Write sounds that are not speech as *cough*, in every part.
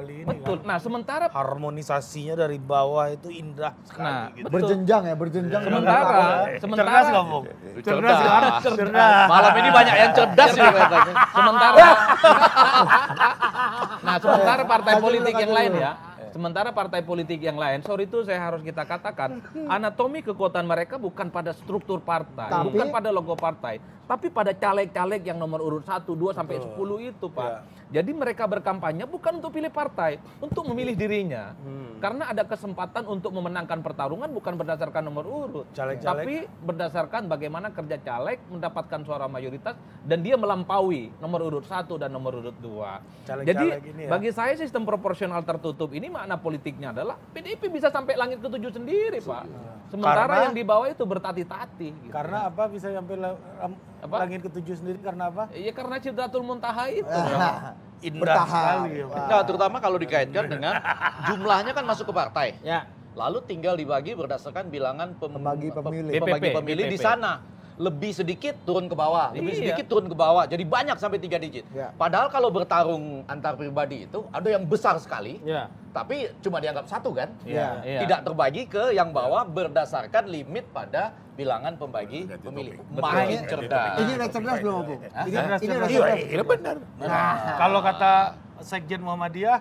sekali ini. Betul. Kan? Nah, sementara harmonisasinya dari bawah itu indah sekali nah, gitu. Betul. Berjenjang ya, berjenjang. Sementara, ya. sementara cerdas bung Cerdas, cerdas. cerdas. cerdas. Malam ini banyak yang cerdas sih Sementara Nah, sementara partai politik yang lain ya, Sementara partai politik yang lain, sorry itu saya harus kita katakan, anatomi kekuatan mereka bukan pada struktur partai, Tapi, bukan pada logo partai, tapi pada caleg-caleg yang nomor urut 1, 2 sampai 10 itu, Pak. Yeah. Jadi mereka berkampanye bukan untuk pilih partai, untuk memilih dirinya. Hmm. Karena ada kesempatan untuk memenangkan pertarungan bukan berdasarkan nomor urut, caleg -caleg. tapi berdasarkan bagaimana kerja caleg mendapatkan suara mayoritas dan dia melampaui nomor urut satu dan nomor urut dua. Caleg Jadi ya. bagi saya sistem proporsional tertutup ini makna politiknya adalah PDIP bisa sampai langit ketujuh sendiri, Pak. Iya. Sementara karena, yang di bawah itu bertati-tati gitu. Karena apa bisa sampai apa? Langit ketujuh sendiri karena apa? Iya karena Cidratul Muntaha itu. *laughs* Indah Bertahan. sekali. Ya, nah, terutama kalau dikaitkan dengan jumlahnya kan masuk ke partai. Ya. Lalu tinggal dibagi berdasarkan bilangan pem, pemilih, pembagi pemilih di sana lebih sedikit turun ke bawah, lebih iya. sedikit turun ke bawah. Jadi banyak sampai tiga digit. Yeah. Padahal kalau bertarung antar pribadi itu ada yang besar sekali, yeah. tapi cuma dianggap satu kan? Yeah. Yeah. Ya. Tidak terbagi ke yang bawah berdasarkan limit pada bilangan pembagi Ganti pemilih. Makanya cerdas. Ini udah cerdas belum, Bu? Ini udah cerdas. Ini iya, benar. Nah. Nah, kalau kata Sekjen Muhammadiyah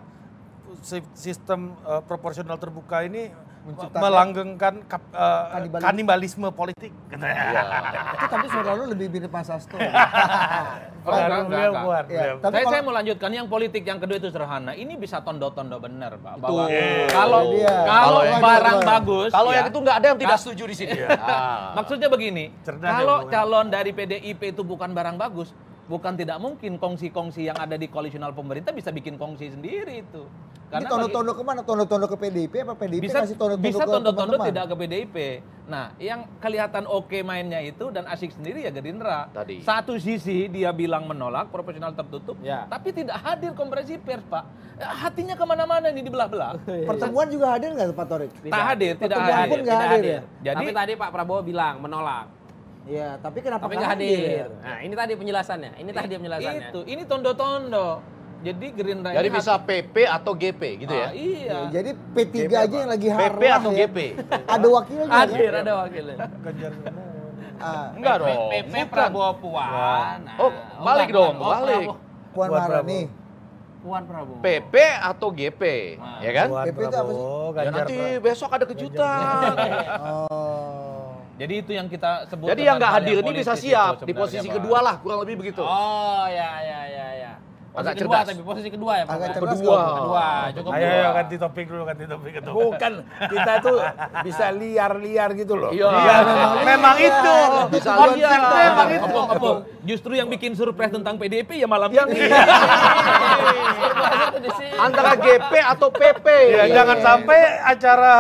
sistem uh, proporsional terbuka ini menciptakan melanggengkan kap, uh, kanibalisme. kanibalisme politik. Ya. itu tapi suara lu lebih mirip Mas Hasto. *laughs* oh, iya, Tapi saya, kalau, mau lanjutkan yang politik yang kedua itu sederhana. Ini bisa tondo-tondo benar, Pak. Bahwa kalau kalau barang bagus, kalau yang ya. itu nggak ada yang tidak setuju di sini. *laughs* Ah. Maksudnya begini, kalau calon dari PDIP itu bukan barang bagus, bukan tidak mungkin kongsi-kongsi yang ada di koalisional pemerintah bisa bikin kongsi sendiri itu. Karena Ini tondo-tondo kemana? Tondo-tondo ke PDIP apa PDIP bisa, kasih tondo-tondo Bisa tondo-tondo tidak ke PDIP. Nah, yang kelihatan oke mainnya itu dan asik sendiri ya Gerindra. Tadi. Satu sisi dia bilang menolak proporsional tertutup, ya. tapi tidak hadir kompresi pers, Pak. Hatinya kemana-mana ini dibelah-belah. *laughs* Iya. Pertemuan juga hadir nggak Pak Torik? Tidak. tidak hadir, tidak ya? hadir. tidak hadir. hadir. Jadi, tapi tadi Pak Prabowo bilang menolak. Iya, tapi kenapa tapi nggak hadir? Nah, ini tadi penjelasannya. Ini tadi penjelasannya. Itu, ini tondo-tondo. Jadi Gerindra Jadi bisa PP atau GP gitu ya? Ah, iya. iya. jadi P3 GP aja yang lagi harus. PP atau ya. GP? ada wakilnya. Hadir, ya? ada iya. wakilnya. Kejar ah. Enggak dong. PP Prabowo Puan. Nah, oh, oh balik dong, oh, balik. Puan Maharani. Puan Prabowo. PP atau GP, nah. ya kan? Puan PP Prabowo, itu apa sih? Ya nanti besok ada kejutan. oh. Jadi itu yang kita sebut. Jadi yang nggak hadir yang ini bisa siap di posisi bang. kedua lah kurang lebih begitu. Oh ya ya ya ya. Posisi agak kedua cerdas. tapi posisi kedua ya Agak ya? cerdas kedua. kedua. Cukup ayo, ayo ganti topik dulu, ganti topik kedua. Bukan kita tuh bisa liar-liar gitu loh. Iya. Ya, memang, itu. Iya. Bisa liar. Memang itu. Justru yang bikin surprise tentang PDP ya malam yang ini. *laughs* Antara GP atau PP. Ya, jangan iya. sampai acara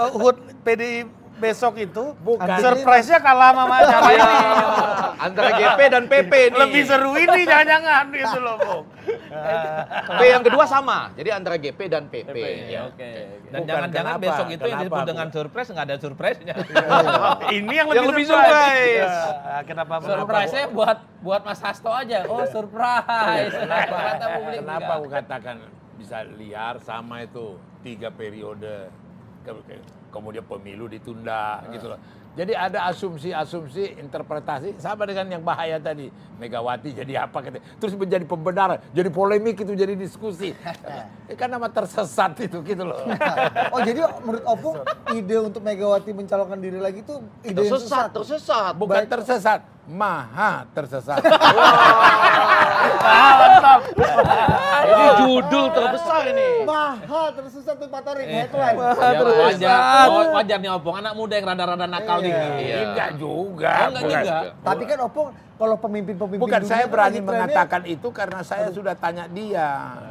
uh, HUT PDI besok itu Bukan. surprise-nya kalah sama acara iya. ini. Antara GP dan PP ini. Lebih seru ini jangan-jangan gitu loh, Bung. P yang kedua sama. Jadi antara GP dan PP. Ya, iya. Oke. Dan jangan-jangan besok itu kenapa, yang disebut dengan surprise nggak ada surprise-nya. *laughs* Iya. ini yang lebih, surprise. Kenapa? Surprise-nya buat buat Mas Hasto aja. Oh, surprise. Kenapa? Kenapa aku katakan bisa liar sama itu tiga periode kemudian pemilu ditunda gitu loh jadi ada asumsi-asumsi interpretasi sama dengan yang bahaya tadi. Megawati jadi apa kata. Terus menjadi pembenar, jadi polemik itu, jadi diskusi. *laughs* Eh, kan nama tersesat itu gitu loh. *laughs* oh jadi menurut Opung ide untuk Megawati mencalonkan diri lagi itu ide tersesat, yang sesat. Tersesat, Bukan Baik. tersesat, maha tersesat. *laughs* Wah, mantap. ini judul terbesar ini. Maha tersesat tuh Patarin eh, headline. Maha iya, tersesat. Wajar, wajar nih Opung, anak muda yang rada-rada nakal tinggi. Iya. Enggak iya. juga. Oh, enggak bukan. juga. Tapi kan Opung kalau pemimpin-pemimpin Bukan saya kan berani mengatakan itu karena saya Aduh. sudah tanya dia.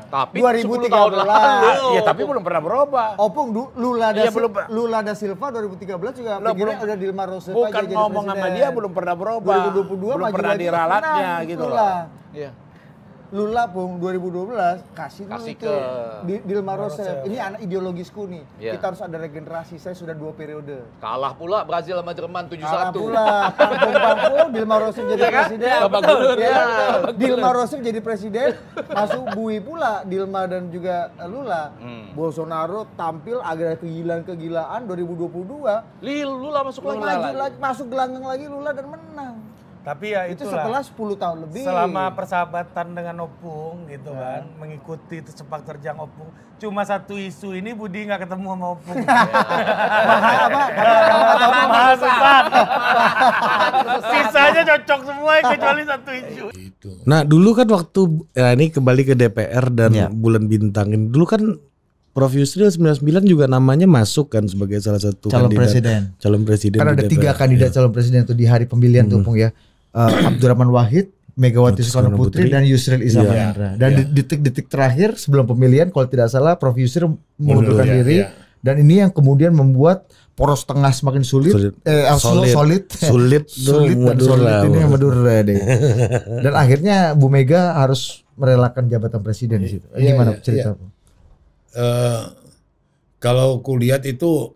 Tapi 2013 tahun lalu. Ya tapi belum pernah berubah. Opung Lula da, ya, belum, Lula da Silva 2013 juga Loh, belum, ada Dilma Rousseff Bukan aja gitu ngomong presiden. sama dia belum pernah berubah. 2022 belum pernah diralatnya gitu, gitu loh. Iya. Lula labung 2012 kasih, kasih ke Dilma Rousseff. Rosel. Ini anak ideologisku nih. Yeah. Kita harus ada regenerasi. Saya sudah dua periode. Kalah pula Brazil sama Jerman 71. Kalah pula. Kampung-kampung Dilma Rousseff jadi iya kan? presiden. Iya, iya, Dilma Rousseff jadi presiden. Masuk bui pula Dilma dan juga eh, Lula. Hmm. Bolsonaro tampil agar kegilaan-kegilaan 2022. Lila, Lula masuk Lula lagi. lagi. Masuk gelanggang lagi Lula dan menang. Tapi ya itu setelah 10 tahun lebih. Selama persahabatan dengan Opung gitu nah. kan, mengikuti sepak terjang Opung. Cuma satu isu ini Budi nggak ketemu sama Opung. *laughs* Mahal apa? Sisanya cocok semua kecuali satu isu. Gitu. Nah dulu kan waktu, ya ini kembali ke DPR dan ya. Bulan Bintang. Dulu kan Prof Yusril 99 juga namanya masuk kan sebagai salah satu calon kandidat, presiden. Calon presiden. Karena ada tiga kandidat ya. calon presiden itu di hari pemilihan hmm. tuh ya uh, *clears throat* Abdurrahman Wahid Megawati Soekarno Putri, dan Yusril iya. Iza iya. yeah. Dan yeah. detik-detik terakhir sebelum pemilihan kalau tidak salah Prof Yusril mengundurkan yeah, diri yeah. dan ini yang kemudian membuat poros tengah semakin sulit, sulit. eh, eh solid solid *laughs* sulit, *laughs* sulit dan sulit ini yang Madura deh. *laughs* dan akhirnya Bu Mega harus merelakan jabatan presiden di situ. Yeah, Gimana yeah, iya. cerita? Yeah. Uh, kalau kulihat itu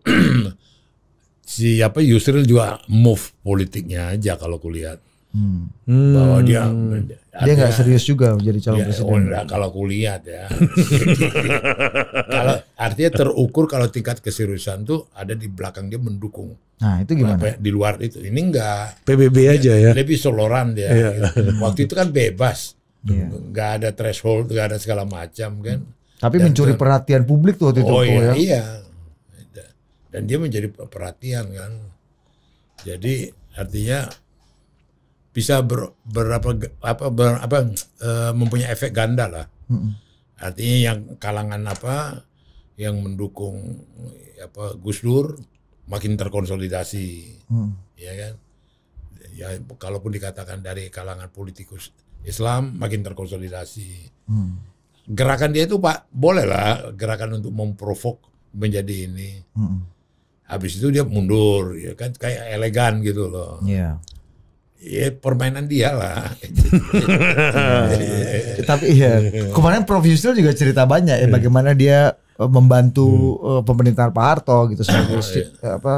*clears throat* siapa Yusril juga move politiknya aja kalau kulihat Hmm. Bahwa dia dia nggak serius juga menjadi calon ya, presiden. Oh, kalau kulihat ya. *laughs* kalau artinya terukur kalau tingkat keseriusan tuh ada di belakang dia mendukung. Nah itu gimana? Apa, ya? di luar itu ini enggak. PBB ya, aja ya. Lebih soloran dia. Iya. Gitu. Waktu itu kan bebas, iya. nggak ada threshold, nggak ada segala macam kan. Tapi Dan mencuri ter... perhatian publik tuh waktu itu. Oh iya, ya. iya. Dan dia menjadi perhatian kan. Jadi artinya bisa ber, berapa apa, ber, apa e, mempunyai efek ganda lah. Hmm. Artinya yang kalangan apa yang mendukung apa Gus Dur makin terkonsolidasi, hmm. ya kan? Ya kalaupun dikatakan dari kalangan politikus Islam makin terkonsolidasi. Hmm. Gerakan dia itu pak bolehlah gerakan untuk memprovok menjadi ini. Hmm. Habis itu dia mundur, ya kan kayak elegan gitu loh. Yeah Iya permainan dia lah. *laughs* Tapi iya kemarin Prof Yusril juga cerita banyak ya hmm. bagaimana dia e, membantu hmm. E, pemerintahan Pak Harto gitu ah, sebagai iya. e, apa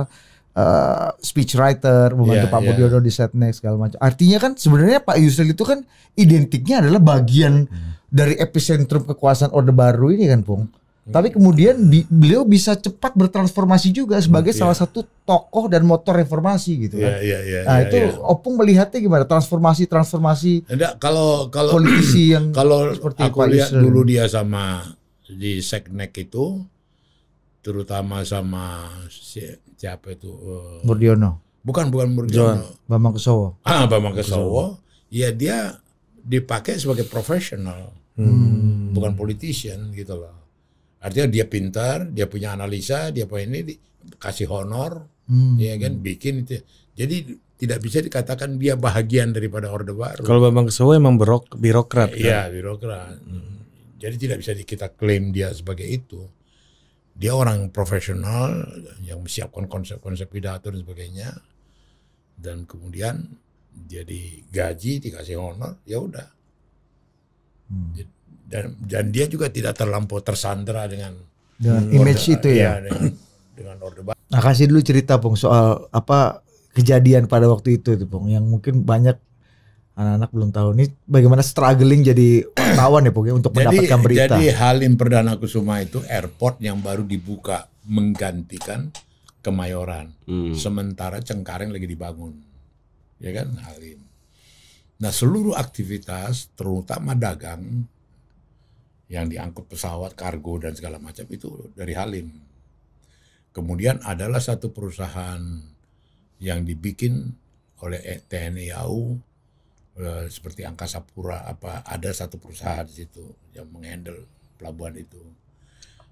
uh, speech writer membantu yeah, Pak yeah. Budiono di next segala macam. Artinya kan sebenarnya Pak Yusril itu kan identiknya adalah bagian hmm. dari epicentrum kekuasaan Orde Baru ini kan, Bung. Iya, Tapi kemudian bi beliau bisa cepat bertransformasi juga sebagai yeah. salah satu tokoh dan motor reformasi gitu kan. Yeah, yeah, yeah, nah, yeah, itu yeah. Opung melihatnya gimana transformasi-transformasi Enggak kalau kalau politisi yang *clears throat* kalau seperti aku lihat Israel. dulu dia sama di Seknek itu terutama sama si, siapa itu eh, Murdiono. Bukan bukan Murdiono. Bambang Kesowo. Ah, Bambang Kesowo. Ya dia dipakai sebagai profesional. Hmm. Bukan politician gitu loh. Artinya dia pintar, dia punya analisa, dia punya ini, kasih honor, hmm. ya kan, bikin itu. Jadi tidak bisa dikatakan dia bahagian daripada Orde Baru. Kalau Bambang Kesowo emang birok, birokrat. Iya, kan? birokrat. Hmm. Jadi tidak bisa kita klaim dia sebagai itu. Dia orang profesional yang menyiapkan konsep-konsep pidato dan sebagainya. Dan kemudian jadi gaji dikasih honor, ya udah. Hmm dan dan dia juga tidak terlampau tersandra dengan dengan hmm. order, image itu ya, ya dengan, dengan orde baru. Nah kasih dulu cerita Pung soal apa kejadian pada waktu itu itu Pung yang mungkin banyak anak-anak belum tahu ini bagaimana struggling jadi wartawan ya Pung ya, untuk jadi, mendapatkan berita. Jadi Halim Perdana Kusuma itu airport yang baru dibuka menggantikan Kemayoran. Hmm. Sementara Cengkareng lagi dibangun. Ya kan Halim. Nah seluruh aktivitas terutama dagang yang diangkut pesawat, kargo dan segala macam itu dari Halim. Kemudian adalah satu perusahaan yang dibikin oleh TNI AU eh, seperti Angkasa Pura apa ada satu perusahaan di situ yang menghandle pelabuhan itu.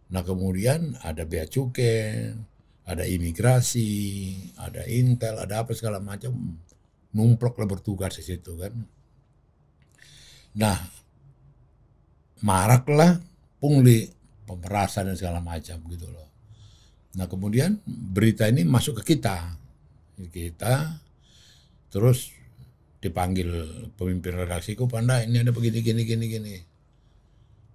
Nah kemudian ada bea cukai, ada imigrasi, ada intel, ada apa segala macam numplok lah bertugas di situ kan. Nah maraklah pungli pemerasan dan segala macam gitu loh. Nah kemudian berita ini masuk ke kita, kita terus dipanggil pemimpin redaksiku Panda ini ada begini gini gini gini.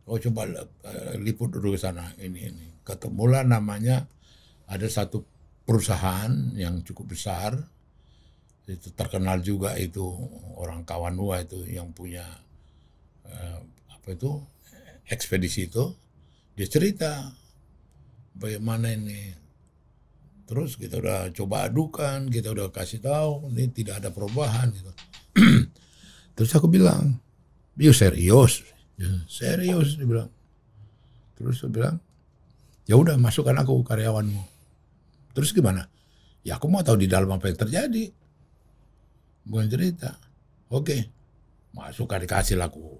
Oh coba eh, liput dulu ke sana ini ini. Ketemulah namanya ada satu perusahaan yang cukup besar itu terkenal juga itu orang kawan Kawanua itu yang punya apa itu ekspedisi itu dia cerita bagaimana ini terus kita udah coba adukan kita udah kasih tahu ini tidak ada perubahan gitu *clears throat* terus aku bilang yo iya, serius ya, serius dia bilang terus dia bilang ya udah masukkan aku karyawanmu terus gimana ya aku mau tahu di dalam apa yang terjadi bukan cerita oke masukkan dikasih laku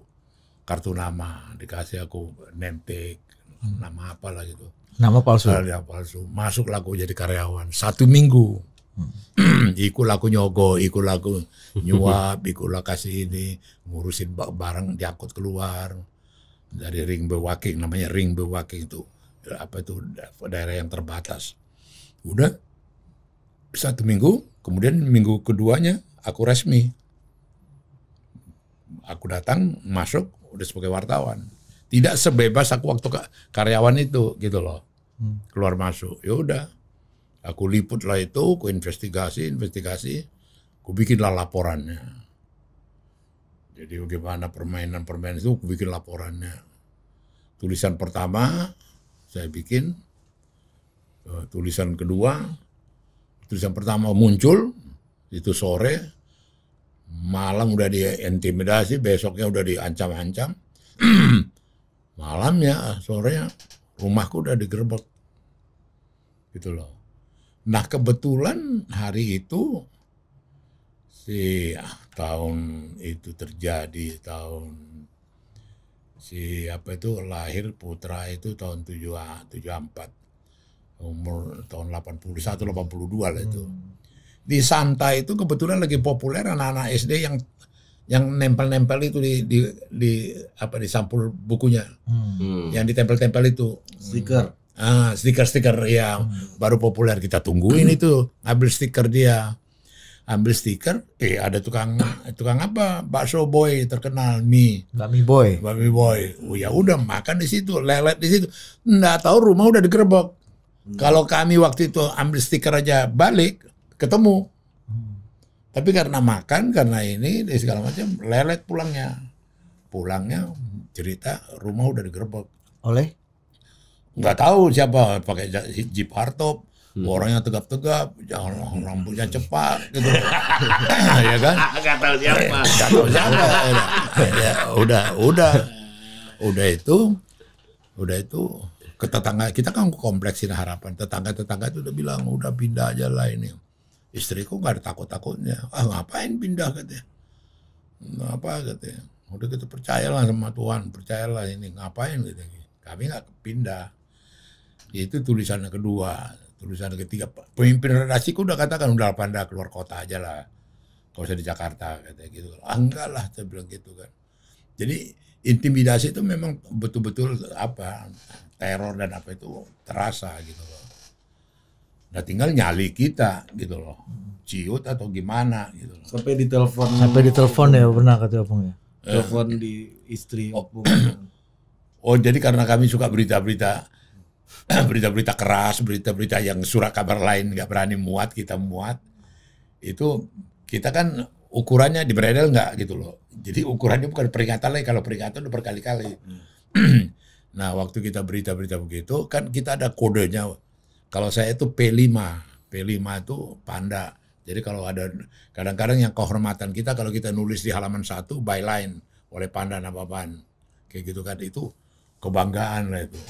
kartu nama dikasih aku nemtek nama hmm. nama lah gitu nama palsu nama palsu masuk laku jadi karyawan satu minggu hmm. *clears throat* iku laku nyogo iku laku nyuap *laughs* iku lah kasih ini ngurusin barang diangkut keluar dari ring bewaking namanya ring bewaking itu apa itu daerah yang terbatas udah satu minggu kemudian minggu keduanya aku resmi aku datang masuk udah sebagai wartawan. Tidak sebebas aku waktu karyawan itu gitu loh. Hmm. Keluar masuk. Ya udah. Aku liput lah itu, aku investigasi, investigasi. Aku bikinlah laporannya. Jadi bagaimana permainan-permainan itu aku bikin laporannya. Tulisan pertama saya bikin, eh, tulisan kedua, tulisan pertama muncul itu sore, malam udah diintimidasi, besoknya udah diancam-ancam. *clears throat* Malamnya, sorenya rumahku udah digerebek. Gitu loh. Nah kebetulan hari itu si ah, tahun itu terjadi tahun si apa itu lahir putra itu tahun 7 74 umur tahun 81 82 lah itu. Hmm di Santa itu kebetulan lagi populer anak-anak SD yang yang nempel-nempel itu di, di di apa di sampul bukunya hmm. yang ditempel-tempel itu stiker ah stiker-stiker yang hmm. baru populer kita tungguin hmm. itu ambil stiker dia ambil stiker eh ada tukang tukang apa bakso boy terkenal mie bakmi boy bakmi boy oh, ya udah makan di situ lelet di situ nggak tahu rumah udah digerebek hmm. kalau kami waktu itu ambil stiker aja balik ketemu. Hmm. Tapi karena makan, karena ini segala macam lelet pulangnya. Pulangnya cerita rumah udah digerebek. Oleh? Nggak tahu siapa pakai jeep hardtop. Hmm. Orangnya tegap-tegap, jalan rambutnya cepat gitu. *laughs* ya kan? Nggak tahu siapa. *laughs* Nggak tahu siapa. Ya, ya, udah, udah. Udah itu, udah itu ke kita kan kompleksin harapan tetangga tetangga itu udah bilang udah pindah aja lah ini istriku nggak ada takut-takutnya. Ah, ngapain pindah katanya. Apa katanya. Udah kita gitu, percayalah sama Tuhan, percayalah ini ngapain gitu. Kami nggak pindah. Itu tulisan kedua, tulisan ketiga. Pemimpin redaksiku udah katakan udah panda keluar kota aja lah. Kalau saya di Jakarta katanya gitu. Ah, enggak lah saya bilang gitu kan. Jadi intimidasi itu memang betul-betul apa teror dan apa itu terasa gitu loh. Nah tinggal nyali kita gitu loh. Ciut atau gimana gitu loh. Sampai telepon. Sampai telepon ya pernah kata Opung ya. Eh. Telepon di istri oh. Opung. *clears throat* Oh jadi karena kami suka berita-berita *clears throat* berita-berita keras, berita-berita yang surat kabar lain nggak berani muat, kita muat. Itu kita kan ukurannya di beredel nggak gitu loh. Jadi ukurannya bukan peringatan lagi, kalau peringatan udah berkali-kali. Hmm. *clears throat* nah waktu kita berita-berita begitu, kan kita ada kodenya kalau saya itu P5, P5 itu panda. Jadi kalau ada kadang-kadang yang kehormatan kita kalau kita nulis di halaman satu byline oleh panda nababan kayak gitu kan itu kebanggaan lah itu.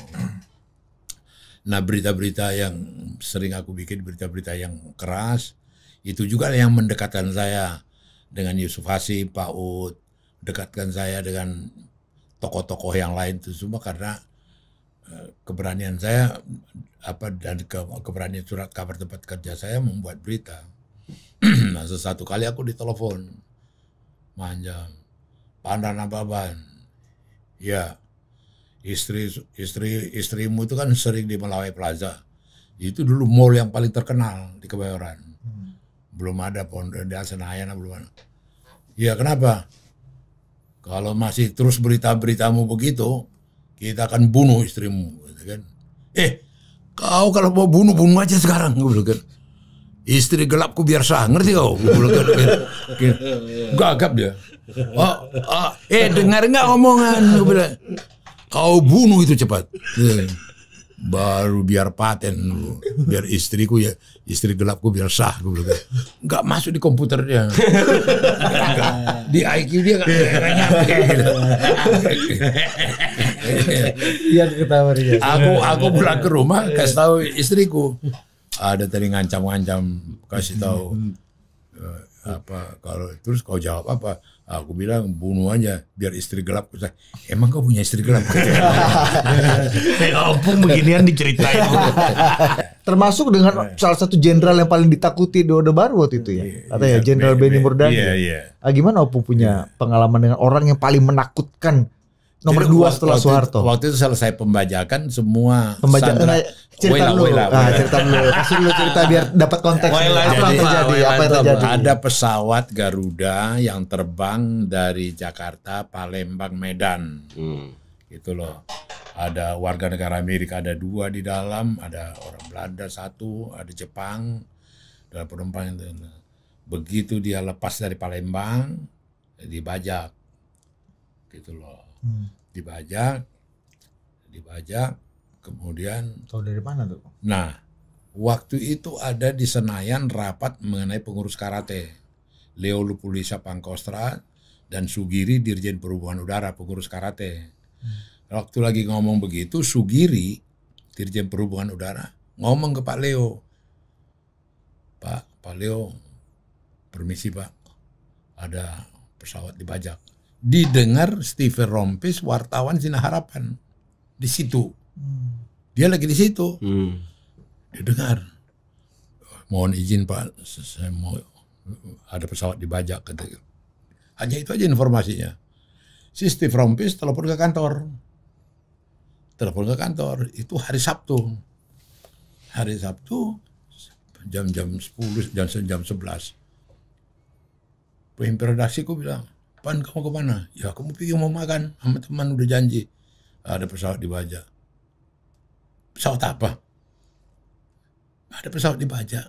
Nah berita-berita yang sering aku bikin berita-berita yang keras itu juga yang mendekatkan saya dengan Yusuf Hasib, Pak Ud, dekatkan saya dengan tokoh-tokoh yang lain itu semua karena Eh, keberanian saya apa dan ke, keberanian surat kabar tempat kerja saya membuat berita. *clears throat* nah, sesatu kali aku ditelepon manjang Pandan Ababan. Ya, istri istri istrimu itu kan sering di Melawai Plaza. Itu dulu mall yang paling terkenal di Kebayoran. Hmm. Belum ada pondok eh, di Senayan belum ada. Ya, kenapa? Kalau masih terus berita-beritamu begitu, kita akan bunuh istrimu gitu kan eh kau kalau mau bunuh bunuh aja sekarang gitu kan istri gelapku biar sah ngerti kau gitu kan gagap dia oh, oh, eh dengar nggak omongan gitu kan kau bunuh itu cepat baru biar paten biar istriku ya istri gelapku biar sah gue bilang kan. nggak masuk di komputer dia di IQ dia nggak Ya. Iya ketawa dia. Aku aku iya. pulang ke rumah iya. kasih tahu istriku. Ada tadi ngancam-ngancam kasih tahu eh, apa kalau terus kau jawab apa? Aku bilang bunuh aja biar istri gelap. Emang kau punya istri gelap? Kampung *laughs* ya beginian diceritain. *laughs* Termasuk dengan iya. salah satu jenderal yang paling ditakuti di Orde Baru waktu itu ya. ya Jenderal Benny Murdani. Iya, iya. Ya? Ah, gimana Opung punya pengalaman dengan orang yang paling menakutkan Nomor dua setelah waktu, Soeharto. Waktu itu selesai pembajakan semua. Pembajakan Sandra, eh, cerita wela, dulu. Wela, ah, wela. Ah, cerita dulu. Kasih dulu cerita biar dapat konteks. Wela, apa jadi, yang terjadi? Wela, apa yang terjadi? Ada pesawat Garuda yang terbang dari Jakarta, Palembang, Medan. Hmm. Itu loh. Ada warga negara Amerika ada dua di dalam, ada orang Belanda satu, ada Jepang, dalam penumpang itu. Begitu dia lepas dari Palembang, dibajak. Gitu loh Hmm. dibajak, dibajak, kemudian. Tahu dari mana tuh? Nah, waktu itu ada di Senayan rapat mengenai pengurus karate. Leo Lupulisa Pangkostra dan Sugiri Dirjen Perhubungan Udara pengurus karate. Hmm. Waktu lagi ngomong begitu Sugiri Dirjen Perhubungan Udara ngomong ke Pak Leo. Pak, Pak Leo permisi Pak. Ada pesawat dibajak didengar Steve Rompis wartawan Sina Harapan di situ. Dia lagi di situ. Hmm. Didengar. Mohon izin Pak, saya mau ada pesawat dibajak katanya. Hanya itu aja informasinya. Si Steve Rompis telepon ke kantor. Telepon ke kantor, itu hari Sabtu. Hari Sabtu jam-jam 10, jam jam 11. Pemimpin redaksiku bilang, Pan kamu kemana? Ya kamu pergi mau makan sama teman udah janji. Ada pesawat dibajak. Pesawat apa? Ada pesawat dibajak.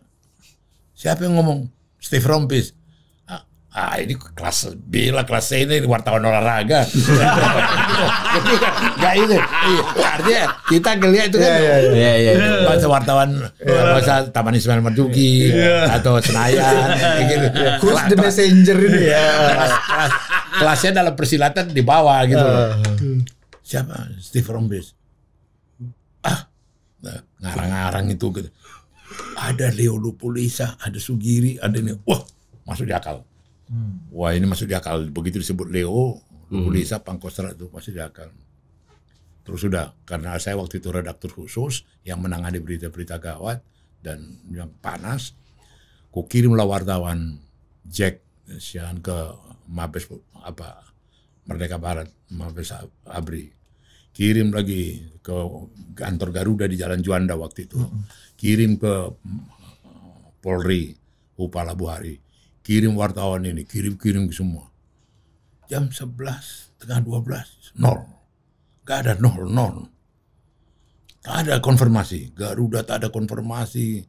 Siapa yang ngomong? Steve Rompis ah ini kelas B lah kelas C ini wartawan olahraga *laughs* nggak itu iya, artinya kita ngeliat itu kan yeah, yeah, yeah, bahasa iya, iya, wartawan yeah. bahasa Taman Ismail Marzuki yeah. atau Senayan gitu the messenger ini ya kelasnya dalam persilatan di bawah gitu uh. siapa Steve Rombes ah nah, ngarang-ngarang itu gitu ada Leo Lupulisa ada Sugiri ada ini wah masuk di akal Hmm. Wah ini masuk di akal. Begitu disebut Leo, hmm. Lisa, Pangkostrat itu masuk di akal. Terus sudah, karena saya waktu itu redaktur khusus yang menangani berita-berita gawat dan yang panas, ku kirimlah wartawan Jack Sian ke Mabes apa Merdeka Barat, Mabes Abri. Kirim lagi ke kantor Garuda di Jalan Juanda waktu itu. Hmm. Kirim ke Polri, Upala Buhari kirim wartawan ini, kirim-kirim semua. Jam 11, tengah 12, nol. Gak ada nol, nol. gak ada konfirmasi. Garuda tak ada konfirmasi.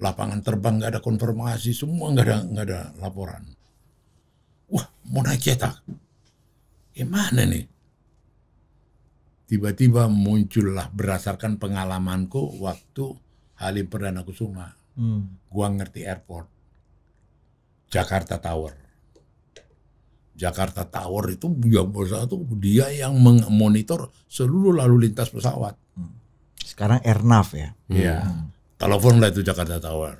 Lapangan terbang gak ada konfirmasi. Semua gak ada, gak ada laporan. Wah, mau naik cetak. Gimana eh, nih? Tiba-tiba muncullah berdasarkan pengalamanku waktu Halim Perdana Kusuma. Hmm. Gua ngerti airport Jakarta Tower. Jakarta Tower itu yang satu dia yang mengmonitor seluruh lalu lintas pesawat. Hmm. Sekarang airnav ya. Iya. Hmm. Telepon lah itu Jakarta Tower.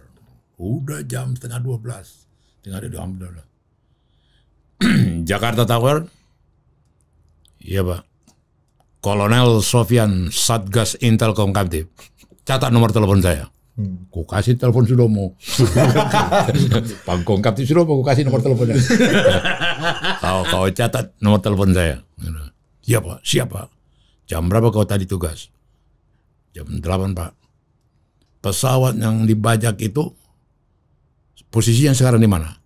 Udah jam setengah dua belas. Tinggal di alhamdulillah. *clears throat* Jakarta Tower. Iya pak. Kolonel Sofian Satgas Intel Komkantip. Catat nomor telepon saya. Hmm. Ku kasih telepon Sudomo. Pangkong *laughs* Kapten Sudomo, ku kasih nomor teleponnya. *laughs* kau, kau catat nomor telepon saya. Iya pak, siapa? Jam berapa kau tadi tugas? Jam 8 pak. Pesawat yang dibajak itu, posisinya sekarang di mana?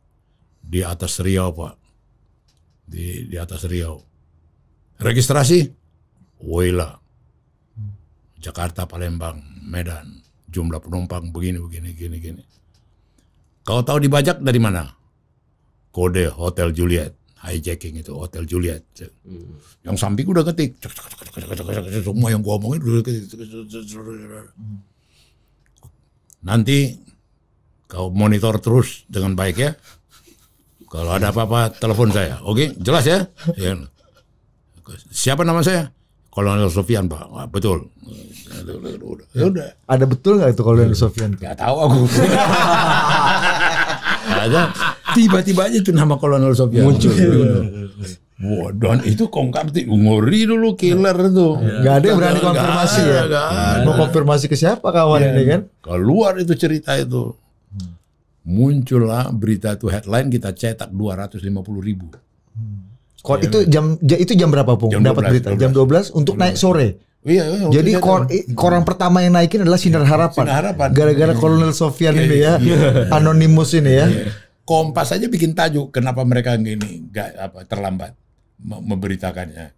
Di atas Riau pak. Di, di atas Riau. Registrasi? Wela. Jakarta, Palembang, Medan jumlah penumpang begini begini gini gini. Kau tahu dibajak dari mana? Kode Hotel Juliet, hijacking itu Hotel Juliet. Hmm. Yang samping udah ketik, semua yang gua omongin udah ketik. Nanti kau monitor terus dengan baik ya. Kalau ada apa-apa telepon saya. Oke, okay? jelas ya? ya. Siapa nama saya? Kolonel Sofian pak, ah, betul. Ya udah. Ada betul nggak itu Kolonel Sofian? Gak tahu aku. *laughs* Ada tiba-tiba aja itu nama Kolonel Sofian muncul. Wah, dan itu kongkarti ngori dulu killer tuh. Gak ada yang berani konfirmasi ya. Mau konfirmasi ke siapa kawan ini iya. kan? Keluar itu cerita itu. Hmm. Muncullah berita itu headline kita cetak 250 ribu. Hmm Kor iya, itu iya. jam itu jam berapa pun Dapat berita 12. jam 12 untuk 12. naik sore. Iya, iya Jadi kor koran pertama yang naikin adalah iya, Sinar Harapan. Sinar Harapan. Gara-gara Kolonel Sofian iya, ini ya, iya. anonimus ini ya. Iya. Kompas aja bikin tajuk kenapa mereka gini nggak apa terlambat memberitakannya.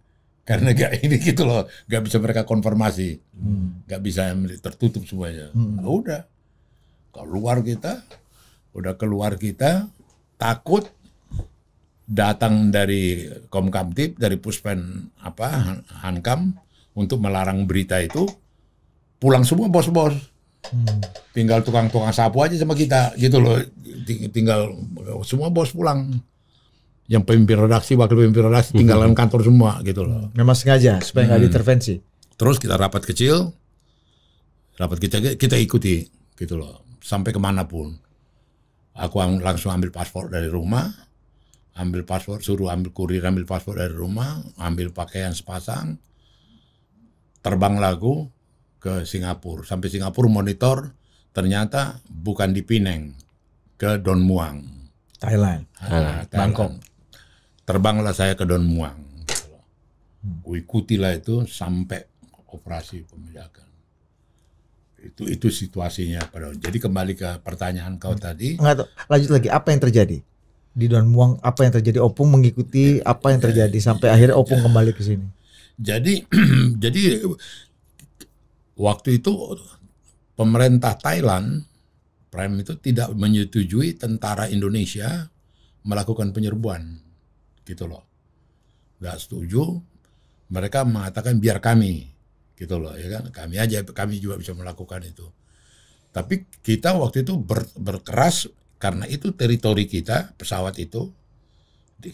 Karena gak *laughs* ini gitu loh, gak bisa mereka konfirmasi. Hmm. Gak bisa tertutup semuanya. Hmm. Nah, udah. Keluar kita, udah keluar kita takut datang dari Komkamtib dari Puspen apa Hankam untuk melarang berita itu pulang semua bos-bos hmm. tinggal tukang-tukang sapu aja sama kita gitu loh tinggal semua bos pulang yang pemimpin redaksi wakil pemimpin redaksi hmm. tinggalan kantor semua gitu loh memang sengaja supaya nggak hmm. diintervensi terus kita rapat kecil rapat kita kita ikuti gitu loh sampai kemanapun aku langsung ambil paspor dari rumah ambil paspor, suruh ambil kurir ambil paspor dari rumah, ambil pakaian sepasang, terbang lagu ke Singapura. Sampai Singapura monitor, ternyata bukan di Pineng, ke Don Muang. Thailand. Ah, Thailand. Bangkok. Terbanglah saya ke Don Muang. Hmm. ikutilah itu sampai operasi pemilihan Itu itu situasinya. Jadi kembali ke pertanyaan kau hmm. tadi. Enggak, lanjut lagi. Apa yang terjadi? di Don Muang apa yang terjadi Opung mengikuti apa yang terjadi sampai akhirnya Opung kembali ke sini. Jadi *clears throat* jadi waktu itu pemerintah Thailand Prime itu tidak menyetujui tentara Indonesia melakukan penyerbuan gitu loh. Gak setuju. Mereka mengatakan biar kami gitu loh ya kan kami aja kami juga bisa melakukan itu. Tapi kita waktu itu ber, berkeras karena itu teritori kita, pesawat itu, di,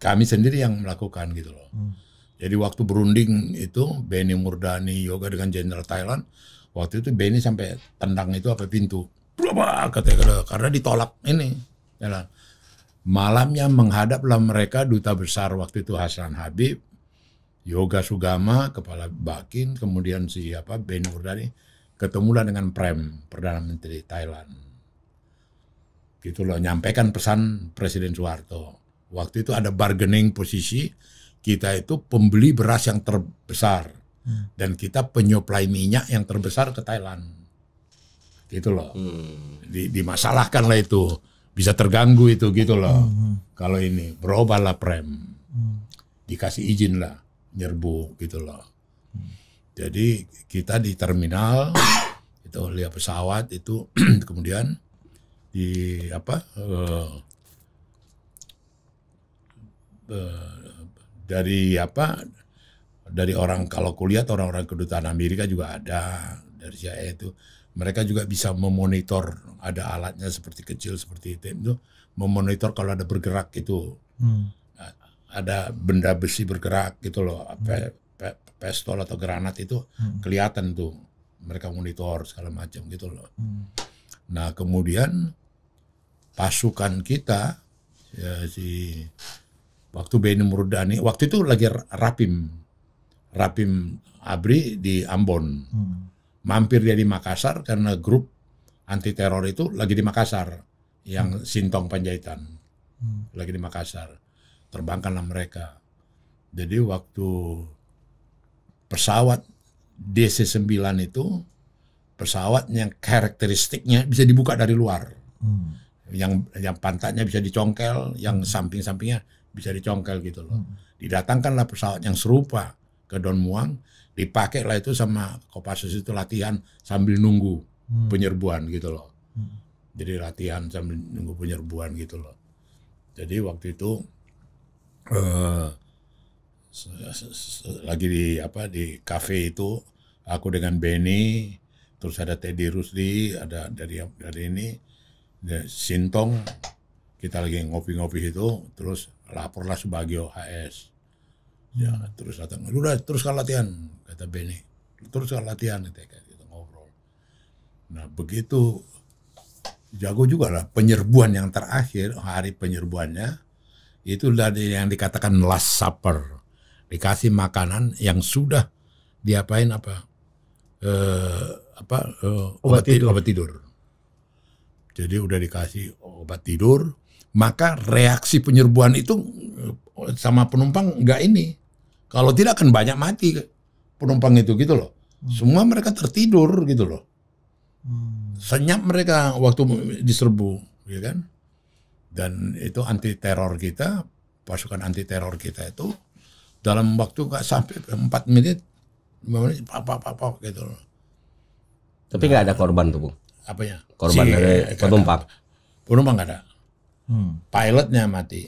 kami sendiri yang melakukan gitu loh. Hmm. Jadi waktu berunding itu Benny Murdani yoga dengan Jenderal Thailand, waktu itu Benny sampai tendang itu apa pintu. Berapa katanya karena ditolak ini. Jalan. Ya Malamnya menghadaplah mereka duta besar waktu itu Hasan Habib, Yoga Sugama, kepala Bakin, kemudian siapa Benny Murdani ketemulah dengan Prem, Perdana Menteri Thailand gitu loh nyampaikan pesan Presiden Soeharto waktu itu ada bargaining posisi kita itu pembeli beras yang terbesar hmm. dan kita penyuplai minyak yang terbesar ke Thailand gitu loh hmm. Di, dimasalahkan lah itu bisa terganggu itu gitu loh hmm. hmm. kalau ini lah prem hmm. dikasih izin lah nyerbu gitu loh hmm. jadi kita di terminal itu lihat pesawat itu *clears throat* kemudian di apa uh, uh, dari apa dari orang kalau kulihat orang-orang kedutaan Amerika juga ada dari CIA itu mereka juga bisa memonitor ada alatnya seperti kecil seperti itu itu memonitor kalau ada bergerak itu hmm. ada benda besi bergerak gitu loh apa hmm. pistol atau granat itu hmm. kelihatan tuh mereka monitor segala macam gitu loh hmm. nah kemudian pasukan kita ya, si waktu Beni Murdani waktu itu lagi rapim rapim Abri di Ambon hmm. mampir dia di Makassar karena grup anti teror itu lagi di Makassar yang hmm. Sintong Panjaitan hmm. lagi di Makassar terbangkanlah mereka jadi waktu pesawat DC-9 itu pesawat yang karakteristiknya bisa dibuka dari luar hmm yang yang pantatnya bisa dicongkel, yang samping-sampingnya bisa dicongkel gitu loh. Hmm. Didatangkanlah pesawat yang serupa ke Don Muang, dipakailah itu sama Kopassus itu latihan sambil nunggu hmm. penyerbuan gitu loh. Hmm. Jadi latihan sambil nunggu penyerbuan gitu loh. Jadi waktu itu uh, lagi di apa di kafe itu aku dengan Benny, terus ada Teddy Rusli ada dari dari ini ya, Sintong kita lagi ngopi-ngopi itu terus laporlah sebagai OHS ya hmm. terus datang udah teruskan latihan kata Benny terus teruskan latihan kita gitu, ngobrol nah begitu jago juga lah penyerbuan yang terakhir hari penyerbuannya itu dari yang dikatakan last supper dikasih makanan yang sudah diapain apa eh, apa eh, obat, obat tidur, obat tidur jadi udah dikasih obat tidur, maka reaksi penyerbuan itu eh, sama penumpang nggak ini. Kalau tidak akan banyak mati penumpang itu gitu loh. Hmm. Semua mereka tertidur gitu loh. Hmm. Senyap mereka waktu diserbu, ya kan? Dan itu anti teror kita, pasukan anti teror kita itu dalam waktu nggak sampai 4 menit, 5 menit, apa apa gitu loh. Tapi nggak nah, ada korban tuh, Bung apanya? Korban si, dari eh, penumpang. Penumpang nggak ada. Hmm. Pilotnya mati.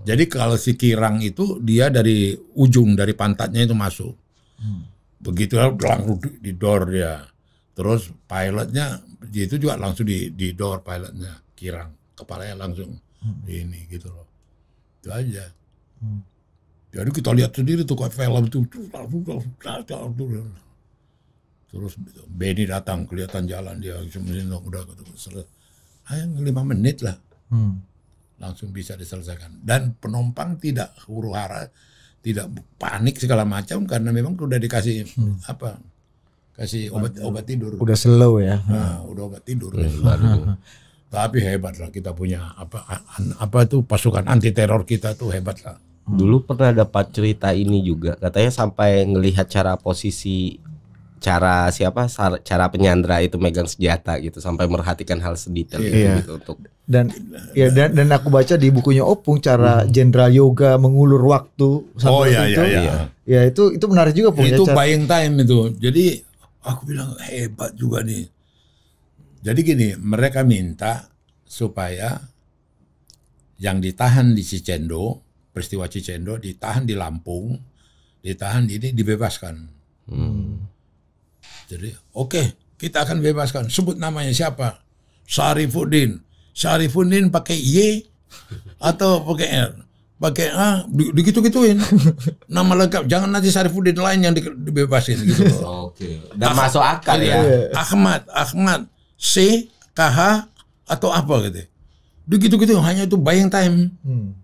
Jadi kalau si Kirang itu dia dari ujung dari pantatnya itu masuk. Hmm. Begitu langsung di door dia. Terus pilotnya itu juga langsung di di door pilotnya Kirang. Kepalanya langsung hmm. ini gitu loh. Itu aja. Hmm. Jadi kita lihat sendiri tuh kayak film itu Terus Benny datang kelihatan jalan dia semuanya udah gitu, selesai. Hanya lima menit lah. Hmm. Langsung bisa diselesaikan. Dan penumpang tidak huru hara, tidak panik segala macam karena memang udah dikasih hmm. apa? Kasih obat obat tidur. Udah slow ya. Nah, udah obat tidur. Baru. *laughs* Tapi hebat lah kita punya apa apa itu pasukan anti teror kita tuh hebat lah. Hmm. Dulu pernah dapat cerita ini juga, katanya sampai ngelihat cara posisi cara siapa cara penyandra itu megang senjata gitu sampai merhatikan hal sedetail yeah. itu gitu untuk dan ya dan dan aku baca di bukunya Opung cara hmm. jenderal hmm. yoga mengulur waktu sampai oh, iya, itu iya, iya. ya itu itu menarik juga punya itu buying time itu jadi aku bilang hebat juga nih jadi gini mereka minta supaya yang ditahan di Cicendo peristiwa Cicendo ditahan di Lampung ditahan ini dibebaskan hmm jadi oke okay, kita akan bebaskan. Sebut namanya siapa? Syarifuddin. Syarifuddin pakai Y atau pakai R? Pakai A, begitu gituin *laughs* Nama lengkap. Jangan nanti Syarifuddin lain yang dibebasin gitu *laughs* Oke. Okay. Dan masuk akal ya. Iya. Ahmad, Ahmad, C, KH atau apa gitu. Begitu-gitu hanya itu buying time. Hmm.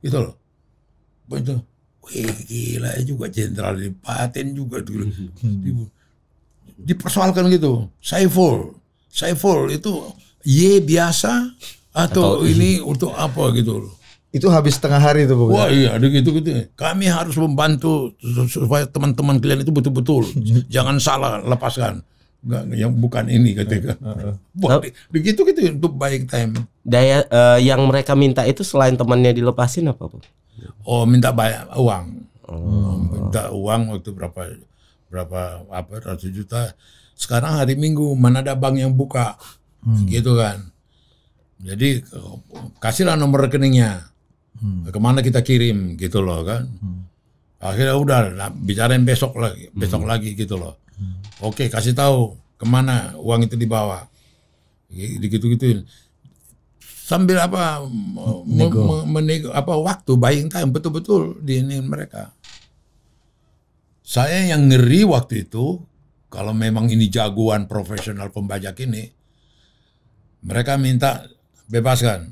Gitu loh. Begitu. Wih gila juga jenderal di Paten juga dulu. Hmm dipersoalkan gitu. Saiful, Saiful itu Y biasa atau, atau ini untuk apa gitu Itu habis tengah hari itu Bu. Wah iya ada gitu gitu. Kami harus membantu supaya teman-teman kalian itu betul-betul *laughs* jangan salah lepaskan. Enggak, yang bukan ini ketika. *laughs* begitu gitu untuk baik time. Daya uh, yang mereka minta itu selain temannya dilepasin apa, Bu? Oh, minta bayar uang. Oh. Minta uang waktu berapa? berapa apa ratus juta sekarang hari minggu mana ada bank yang buka hmm. gitu kan jadi kasihlah nomor rekeningnya hmm. kemana kita kirim gitu loh kan hmm. akhirnya udah nah, bicarain besok lagi hmm. besok hmm. lagi gitu loh hmm. oke kasih tahu kemana uang itu dibawa gitu gitu sambil apa menego. apa waktu buying time betul-betul di ini mereka saya yang ngeri waktu itu, kalau memang ini jagoan profesional pembajak ini, mereka minta bebaskan.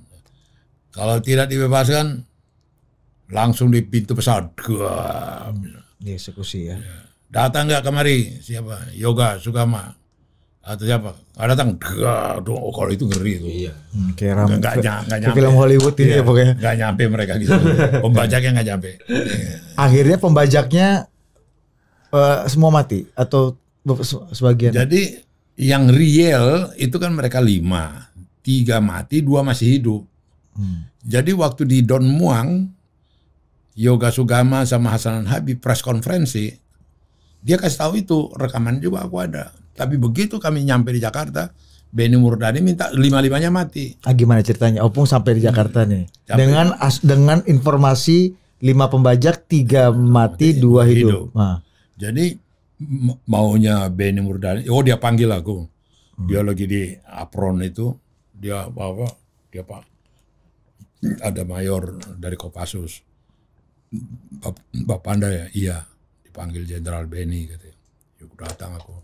Kalau tidak dibebaskan, langsung di pintu pesawat. Dieksekusi ya. ya. Datang nggak kemari? Siapa? Yoga Sugama atau siapa? Ada datang. oh, kalau itu ngeri itu. Iya. Kira hmm, kayak gak, nyampe. film Hollywood ini iya, ya pokoknya. Gak nyampe mereka gitu. *laughs* pembajaknya gak nyampe. Iya. Akhirnya pembajaknya Eh, semua mati atau sebagian? Jadi yang real itu kan mereka lima, tiga mati, dua masih hidup. Hmm. Jadi waktu di Don Muang, Yoga Sugama sama Hasan Habib press konferensi, dia kasih tahu itu rekaman juga aku ada. Tapi begitu kami nyampe di Jakarta, Benny Murdani minta lima-limanya mati. Ah gimana ceritanya? Opung oh, sampai di hmm. Jakarta nih. Sampai. Dengan as, dengan informasi lima pembajak, tiga mati, mati dua hidup. hidup. Nah. Jadi maunya Benny Murdani, oh dia panggil aku. Hmm. Dia lagi di apron itu, dia bawa, dia Pak ada mayor dari Kopassus. bapak Panda ya? Iya, dipanggil Jenderal Benny katanya. Yuk datang aku.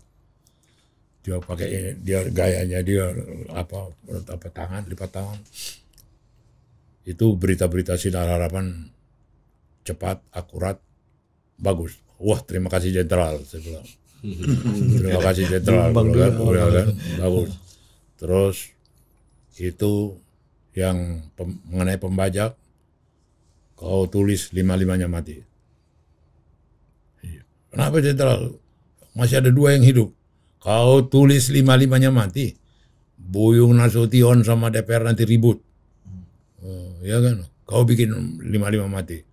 Dia pakai dia gayanya dia apa apa tangan lipat tangan. Itu berita-berita sinar harapan cepat, akurat, bagus wah terima kasih jenderal saya bilang terima kasih jenderal bagus terus itu yang pem, mengenai pembajak kau tulis lima limanya mati iya. kenapa jenderal masih ada dua yang hidup kau tulis lima limanya mati Buyung Nasution sama DPR nanti ribut hmm. Oh, ya kan kau bikin lima lima mati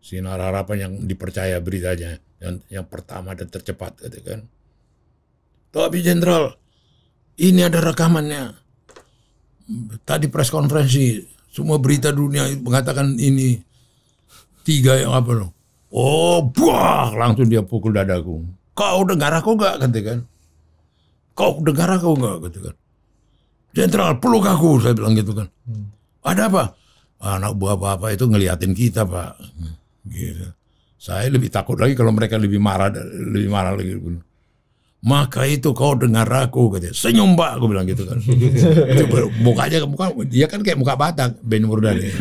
sinar harapan yang dipercaya beritanya yang yang pertama dan tercepat gitu kan tapi jenderal ini ada rekamannya tadi press konferensi semua berita dunia mengatakan ini tiga yang apa loh oh buah langsung dia pukul dadaku kau dengar aku nggak gitu kan kau dengar aku nggak gitu kan jenderal peluk aku saya bilang gitu kan hmm. ada apa anak buah bapak itu ngeliatin kita pak hmm Gitu. Saya lebih takut lagi kalau mereka lebih marah, lebih marah lagi. Maka itu kau dengar aku katanya. Senyum Pak aku bilang gitu kan. *laughs* itu mukanya muka dia kan kayak muka Batak Ben Murdan. Ya.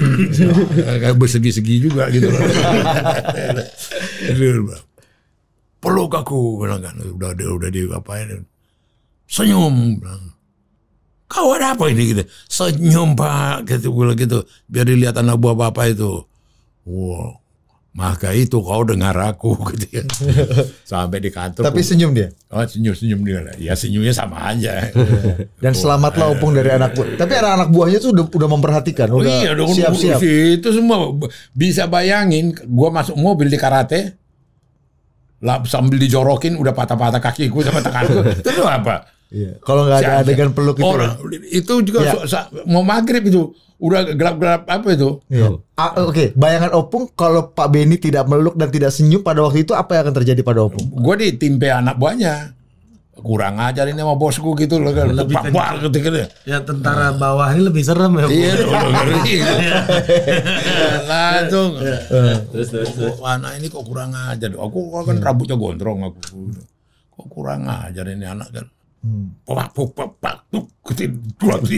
kayak bersegi-segi juga gitu. *laughs* Peluk aku bilang kan udah udah, udah di apain. Senyum bilang kau ada apa ini gitu senyum pak gitu gitu biar dilihat anak buah bapak itu wow maka itu kau dengar aku *laughs* gitu ya. Sampai di kantor. Tapi senyum dia. Oh, senyum-senyum dia. Ya senyumnya sama aja. *laughs* Dan selamatlah eh, opung dari anak buah. Tapi anak anak buahnya tuh udah, udah memperhatikan, oh udah iya, siap-siap. Itu semua bisa bayangin gua masuk mobil di karate lah sambil dijorokin udah patah-patah kaki kakiku sama tanganku. *laughs* Itu apa? Iya. Kalau nggak ada adegan peluk itu. Orang, itu juga ya. so, mau maghrib itu udah gelap-gelap apa itu. Iya. Ah, oke, okay. bayangan Opung kalau Pak Beni tidak meluk dan tidak senyum pada waktu itu apa yang akan terjadi pada Opung? Gue ditimpe anak buahnya kurang ajar ini sama bosku gitu loh kan lebih Papua ketika gitu, gitu. ya tentara bawah ini lebih serem ya iya, *laughs* iya langsung iya. terus terus anak ini kok kurang ajar aku kan iya. rambutnya gondrong aku kok kurang ajar ini anak kan Hmm. pak, tuh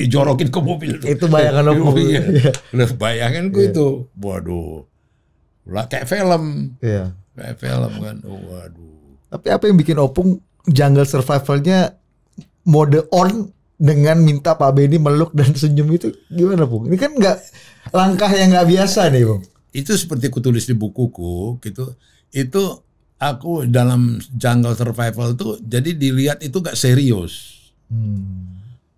jorokin ke mobil. Tuh. Itu bayangan aku. iya. Nah, iya. bayangan gue iya. itu. Waduh. Lah kayak film. Yeah. Kayak film kan. Oh, waduh. Tapi apa yang bikin Opung jungle survivalnya mode on dengan minta Pak Benny meluk dan senyum itu gimana Bung? Ini kan nggak langkah yang nggak biasa nih Bung. Itu seperti kutulis di bukuku gitu. Itu aku dalam jungle survival itu jadi dilihat itu gak serius. Hmm.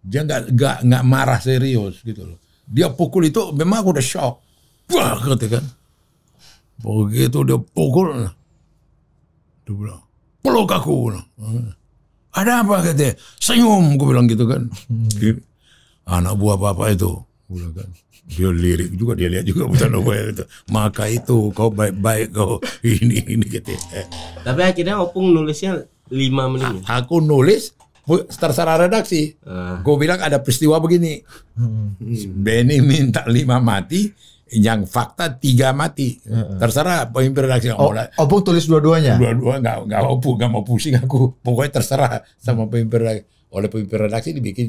Dia gak, gak, gak marah serius gitu loh. Dia pukul itu memang aku udah shock. Wah gitu kan. Begitu dia pukul. Dia bilang, peluk aku. Ada apa katanya? Senyum, gue bilang gitu kan. Hmm. Anak buah bapak itu pula kan. Dia lirik juga, dia lihat juga buta apa itu. Maka itu kau baik-baik kau ini ini gitu. Ya. Eh. Tapi akhirnya Opung nulisnya lima menit. Aku nulis terserah redaksi. Uh. Ah. Gue bilang ada peristiwa begini. Hmm. Benny minta lima mati, yang fakta tiga mati. Uh, Terserah pemimpin redaksi. yang Oh, opung tulis dua-duanya? Dua-dua nggak nggak opung nggak mau pusing aku. Pokoknya terserah sama pemimpin redaksi. Oleh pemimpin redaksi dibikin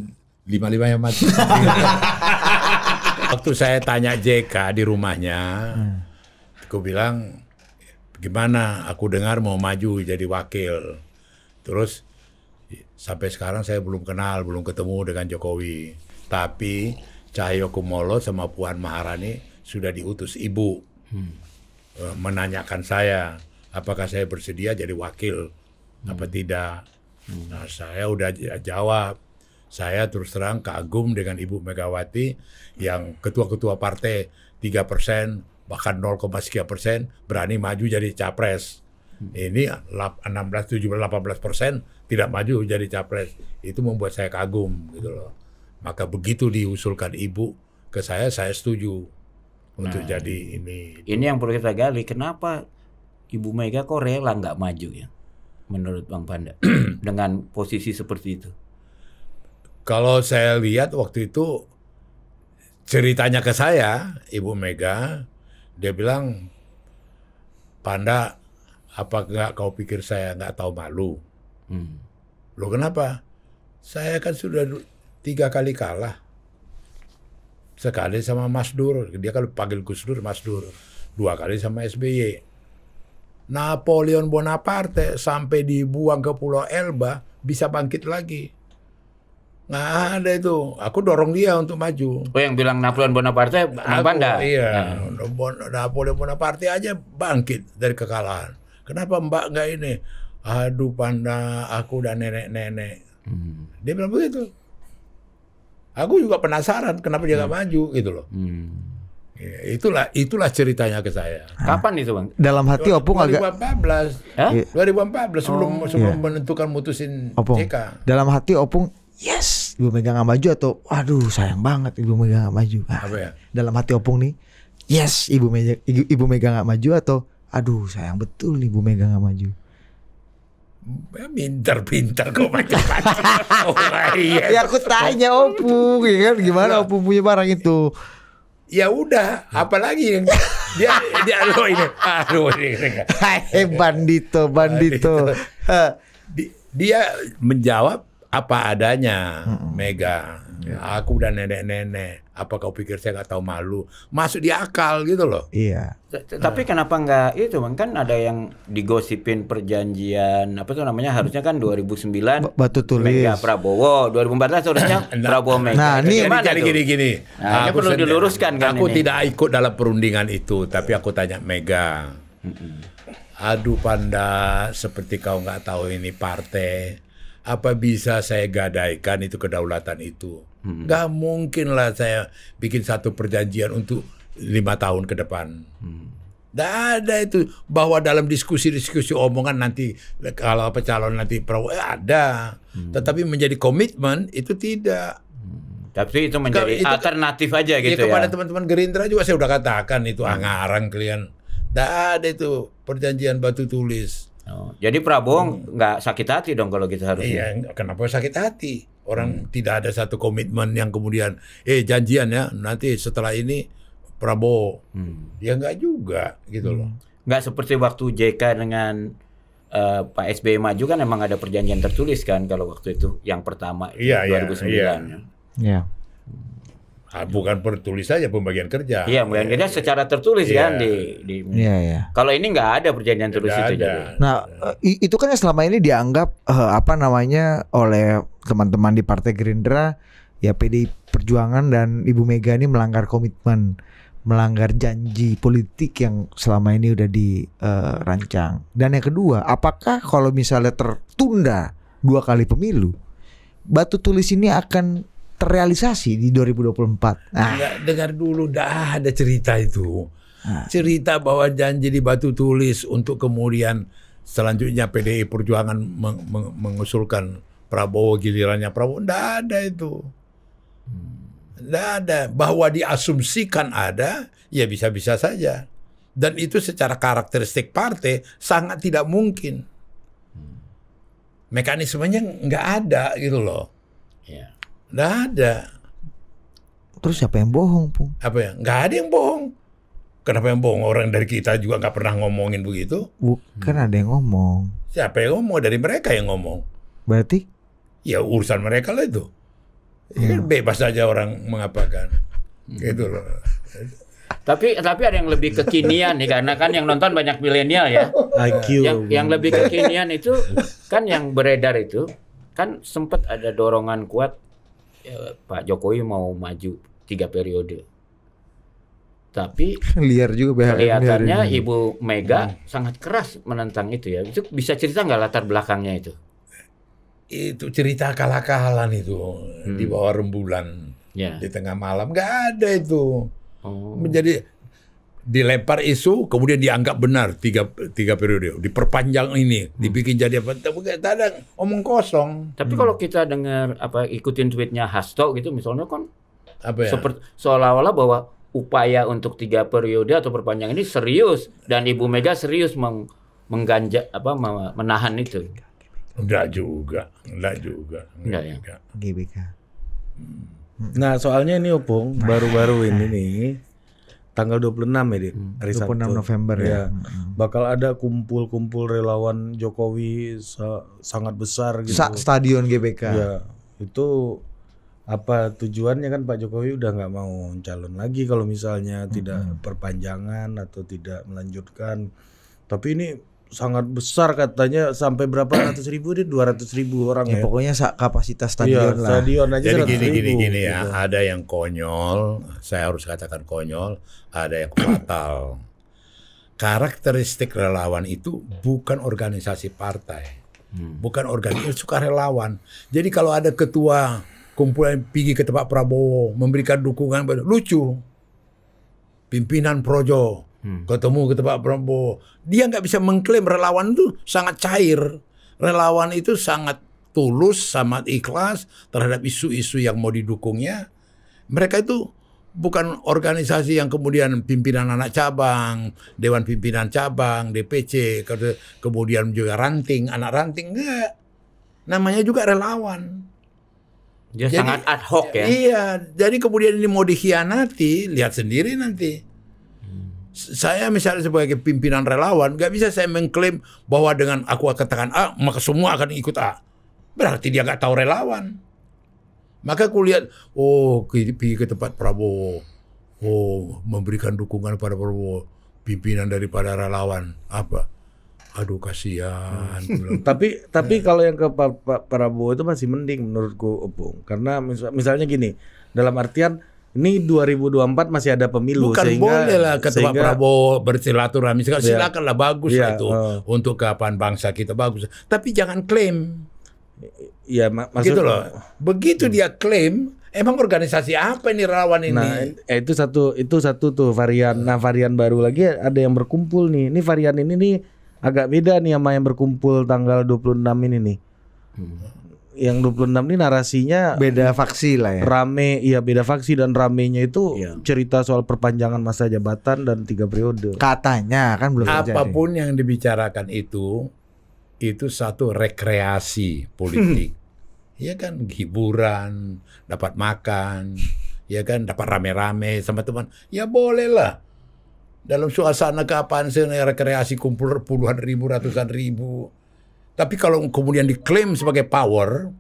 lima lima yang mati. *laughs* Waktu saya tanya JK di rumahnya, hmm. aku bilang gimana? Aku dengar mau maju jadi wakil. Terus sampai sekarang saya belum kenal, belum ketemu dengan Jokowi. Tapi Cahyo Kumolo sama Puan Maharani sudah diutus ibu hmm. menanyakan saya apakah saya bersedia jadi wakil hmm. apa tidak. Hmm. Nah, saya udah jawab saya terus terang kagum dengan Ibu Megawati yang ketua-ketua partai 3 persen, bahkan 0, sekian persen berani maju jadi capres. Hmm. Ini 16, 17, 18 persen tidak maju jadi capres. Itu membuat saya kagum gitu loh. Maka begitu diusulkan Ibu ke saya, saya setuju untuk nah, jadi ini. Itu. Ini yang perlu kita gali. Kenapa Ibu Mega kok rela nggak maju ya? Menurut Bang Panda *clears throat* dengan posisi seperti itu kalau saya lihat waktu itu ceritanya ke saya, Ibu Mega, dia bilang, Panda, apa nggak kau pikir saya nggak tahu malu? Hmm. Loh kenapa? Saya kan sudah tiga kali kalah. Sekali sama Mas Dur, dia kalau panggil Gus Dur, Mas Dur. Dua kali sama SBY. Napoleon Bonaparte sampai dibuang ke Pulau Elba bisa bangkit lagi. Nggak ada itu. Aku dorong dia untuk maju. Oh yang bilang Napoleon Bonaparte Mbanda? Iya. Nah. nah. Bon, Napoleon Bonaparte aja bangkit dari kekalahan. Kenapa Mbak nggak ini? Aduh panda, aku udah nenek-nenek. Hmm. Dia bilang begitu. Aku juga penasaran kenapa dia nggak hmm. maju gitu loh. Hmm. Iya, itulah itulah ceritanya ke saya. Ah. Kapan itu bang? Dalam hati Opung 2014, agak 2014. Ya? 2014 sebelum oh, sebelum yeah. menentukan mutusin Opung. JK. Dalam hati Opung yes Ibu Mega nggak maju atau waduh sayang banget Ibu Mega nggak maju nah, apa ya? dalam hati opung nih yes Ibu Mega Ibu, Ibu Mega nggak maju atau aduh sayang betul Ibu Mega nggak maju ya, pinter-pinter kok macam-macam. *laughs* oh, iya. Ya aku tanya opung, ya kan gimana iya. opung punya barang itu? Ya udah, apalagi yang dia dia lo ini, aduh ini, ini. *laughs* bandito. bandito. Eh. dia menjawab apa adanya, hmm. Mega. Ya. Aku udah nenek-nenek. Apa kau pikir saya nggak tahu malu? Masuk di akal gitu loh. Iya. Tapi uh. kenapa nggak itu bang? Kan ada yang digosipin perjanjian apa tuh namanya? Harusnya kan 2009 Batu Tulis. Mega Prabowo. 2014 harusnya *laughs* nah, Prabowo nah, Mega. Nah ini jadi gini-gini. Nah, aku perlu diluruskan kan Aku ini. tidak ikut dalam perundingan itu. Tapi iya. aku tanya Mega. Aduh panda, seperti kau nggak tahu ini partai apa bisa saya gadaikan itu kedaulatan itu? Hmm. Gak mungkin lah saya bikin satu perjanjian untuk lima tahun ke depan. Hmm. Gak ada itu bahwa dalam diskusi-diskusi omongan nanti kalau apa calon nanti perahu eh, ada, hmm. tetapi menjadi komitmen itu tidak. Hmm. Tapi itu menjadi itu, kan- alternatif aja gitu ya, ya. Kepada teman-teman Gerindra juga saya udah katakan itu hmm. angarang kalian. Tidak ada itu perjanjian batu tulis. Oh. jadi Prabowo iya. nggak hmm. sakit hati dong kalau gitu harus. Iya, kenapa sakit hati? Orang hmm. tidak ada satu komitmen yang kemudian, eh janjian ya nanti setelah ini Prabowo. Hmm. Ya nggak juga gitu hmm. loh. Nggak seperti waktu JK dengan uh, Pak SBY maju kan emang ada perjanjian tertulis kan kalau waktu itu yang pertama iya, 2009. Iya, iya. Ya. Iya. Hmm. Ah, bukan tertulis saja pembagian kerja. Iya, pembagian ya, kerja iya. secara tertulis ya. kan iya. di di. Iya, ya. Kalau ini nggak ada perjanjian tertulis itu. Ada. Jadi. Nah, itu kan yang selama ini dianggap eh, apa namanya oleh teman-teman di Partai Gerindra ya PD Perjuangan dan Ibu Mega ini melanggar komitmen, melanggar janji politik yang selama ini udah dirancang. Eh, dan yang kedua, apakah kalau misalnya tertunda dua kali pemilu, batu tulis ini akan terrealisasi di 2024? Nah. dengar dulu dah ada cerita itu. Nah. Cerita bahwa janji di batu tulis untuk kemudian selanjutnya PDI Perjuangan meng meng mengusulkan Prabowo gilirannya Prabowo Tidak ada itu. Enggak ada bahwa diasumsikan ada ya bisa-bisa saja. Dan itu secara karakteristik partai sangat tidak mungkin mekanismenya nggak ada gitu loh. Yeah. Nggak ada. Terus siapa yang bohong, Pung? Apa ya? Nggak ada yang bohong. Kenapa yang bohong? Orang dari kita juga nggak pernah ngomongin begitu. Bukan ada yang ngomong. Siapa yang ngomong? Dari mereka yang ngomong. Berarti? Ya urusan mereka lah itu. Ya kan bebas saja orang mengapakan. Hmm. Gitu loh. Tapi tapi ada yang lebih kekinian nih karena kan yang nonton banyak milenial ya. IQ. Yang yang lebih kekinian itu kan yang beredar itu kan sempat ada dorongan kuat Ya, Pak Jokowi mau maju tiga periode. Tapi *laughs* liar juga kelihatannya Ibu Mega hmm. sangat keras menentang itu ya. Itu bisa cerita nggak latar belakangnya itu? Itu cerita kalah kalahan itu hmm. di bawah rembulan ya. di tengah malam nggak ada itu. Oh. Menjadi dilempar isu kemudian dianggap benar tiga tiga periode diperpanjang ini hmm. dibikin jadi apa tidak ada omong kosong tapi hmm. kalau kita dengar apa ikutin tweetnya Hasto gitu misalnya kan apa ya? seperti seolah-olah bahwa upaya untuk tiga periode atau perpanjang ini serius dan Ibu Mega serius meng, mengganja apa menahan itu enggak juga enggak juga enggak, ya? enggak ya GBK hmm. nah soalnya ini Opung baru-baru ini nih tanggal 26 ya Dit, hmm. hari 26 Sabtu. November ya. ya. Bakal ada kumpul-kumpul relawan Jokowi sa sangat besar gitu. Sa Stadion GBK. Ya, itu apa tujuannya kan Pak Jokowi udah nggak mau calon lagi kalau misalnya hmm. tidak hmm. perpanjangan atau tidak melanjutkan. Tapi ini sangat besar katanya sampai berapa ratus ribu dia dua ratus ribu orang ya, ya. pokoknya kapasitas iya, stadion iya, lah stadion aja jadi gini ribu, gini ya gitu. ada yang konyol saya harus katakan konyol ada yang fatal karakteristik relawan itu bukan organisasi partai hmm. bukan organisasi suka relawan jadi kalau ada ketua kumpulan pergi ke tempat Prabowo memberikan dukungan lucu pimpinan Projo hmm. ketemu ke Pak Prabowo. Dia nggak bisa mengklaim relawan itu sangat cair. Relawan itu sangat tulus, sangat ikhlas terhadap isu-isu yang mau didukungnya. Mereka itu bukan organisasi yang kemudian pimpinan anak cabang, dewan pimpinan cabang, DPC, kemudian juga ranting, anak ranting enggak. Namanya juga relawan. Dia jadi, sangat ad hoc ya. Iya, jadi kemudian ini mau dikhianati, lihat sendiri nanti saya misalnya sebagai pimpinan relawan nggak bisa saya mengklaim bahwa dengan aku katakan A maka semua akan ikut A berarti dia nggak tahu relawan maka aku lihat oh pergi ke tempat Prabowo oh memberikan dukungan pada Prabowo pimpinan daripada relawan apa aduh kasihan hmm. *laughs* tapi tapi ya. kalau yang ke Pak Prabowo itu masih mending menurutku Opung karena misalnya gini dalam artian ini 2024 masih ada pemilu Bukan sehingga boleh lah ketua sehingga, Prabowo bersilaturahmi sekali yeah. silakanlah bagus ya, itu uh, untuk kapan bangsa kita bagus tapi jangan klaim ya mak maksud gitu loh begitu hmm. dia klaim emang organisasi apa ini rawan ini nah eh, itu satu itu satu tuh varian nah varian baru lagi ada yang berkumpul nih ini varian ini nih agak beda nih sama yang berkumpul tanggal 26 ini nih hmm yang 26 ini narasinya beda faksi lah ya. Rame, iya beda faksi dan ramenya itu iya. cerita soal perpanjangan masa jabatan dan tiga periode. Katanya kan belum Apapun terjadi. yang dibicarakan itu itu satu rekreasi politik. *laughs* Iya kan hiburan, dapat makan, ya kan dapat rame-rame sama teman. Ya bolehlah dalam suasana keapaan sih rekreasi kumpul puluhan ribu ratusan ribu tapi kalau kemudian diklaim sebagai power,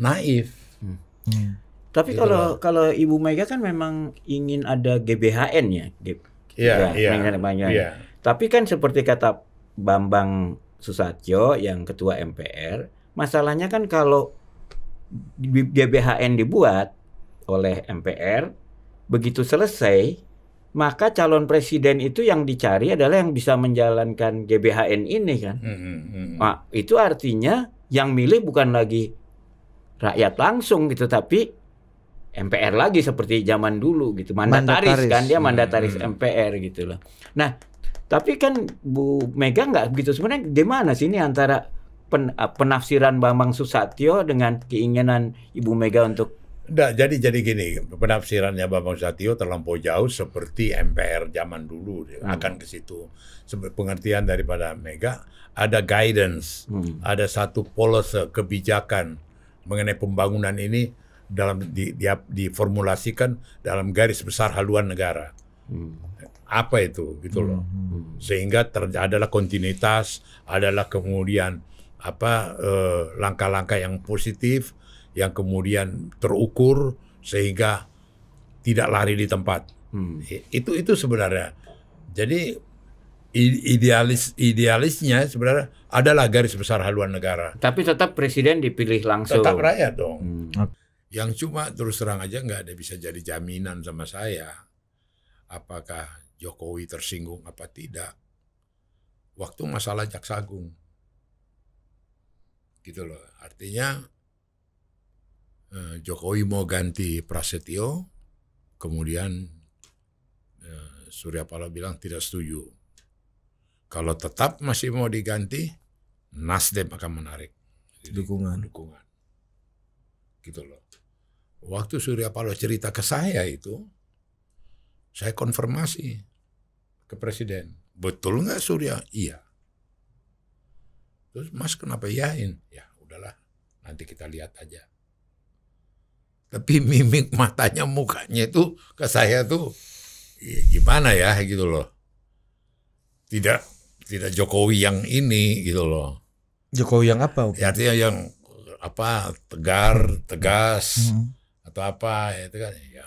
naif. Hmm. Hmm. Tapi gitu kalau lah. kalau Ibu Mega kan memang ingin ada GBHN ya, ya, Iya, yeah, iya. yeah. Tapi kan seperti kata Bambang Susatyo yang ketua MPR, masalahnya kan kalau GBHN dibuat oleh MPR, begitu selesai maka calon presiden itu yang dicari adalah yang bisa menjalankan GBHN ini kan. Hmm hmm, hmm, hmm. Nah, itu artinya yang milih bukan lagi rakyat langsung gitu, tapi MPR lagi seperti zaman dulu gitu. Mandataris, mandataris. kan dia hmm, mandataris hmm. MPR gitu loh. Nah, tapi kan Bu Mega nggak begitu sebenarnya di mana sih ini antara pen, penafsiran Bambang Susatyo dengan keinginan Ibu Mega untuk Nggak, jadi jadi gini penafsirannya Bambang Satio terlampau jauh seperti MPR zaman dulu hmm. akan ke situ. Pengertian daripada Mega ada guidance, hmm. ada satu policy kebijakan mengenai pembangunan ini dalam di, di, diformulasikan dalam garis besar haluan negara. Hmm. Apa itu gitu loh. Hmm. hmm. Sehingga ter, adalah kontinuitas, adalah kemudian apa eh, langkah-langkah eh, langkah -langkah yang positif yang kemudian terukur sehingga tidak lari di tempat. Hmm. Itu itu sebenarnya. Jadi idealis idealisnya sebenarnya adalah garis besar haluan negara. Tapi tetap presiden dipilih langsung. Tetap rakyat dong. Hmm. Yang cuma terus terang aja nggak ada bisa jadi jaminan sama saya apakah Jokowi tersinggung apa tidak waktu masalah jaksa agung gitu loh artinya Eh, Jokowi mau ganti Prasetyo, kemudian eh, Surya Paloh bilang tidak setuju. Kalau tetap masih mau diganti, Nasdem akan menarik Jadi, dukungan. Dukungan, gitu loh. Waktu Surya Paloh cerita ke saya itu, saya konfirmasi ke presiden, betul nggak Surya? Iya. Terus Mas kenapa yain? Ya udahlah, nanti kita lihat aja tapi mimik matanya mukanya itu ke saya tuh ya gimana ya gitu loh tidak tidak Jokowi yang ini gitu loh Jokowi yang apa ya artinya yang apa tegar tegas hmm. atau apa ya itu kan ya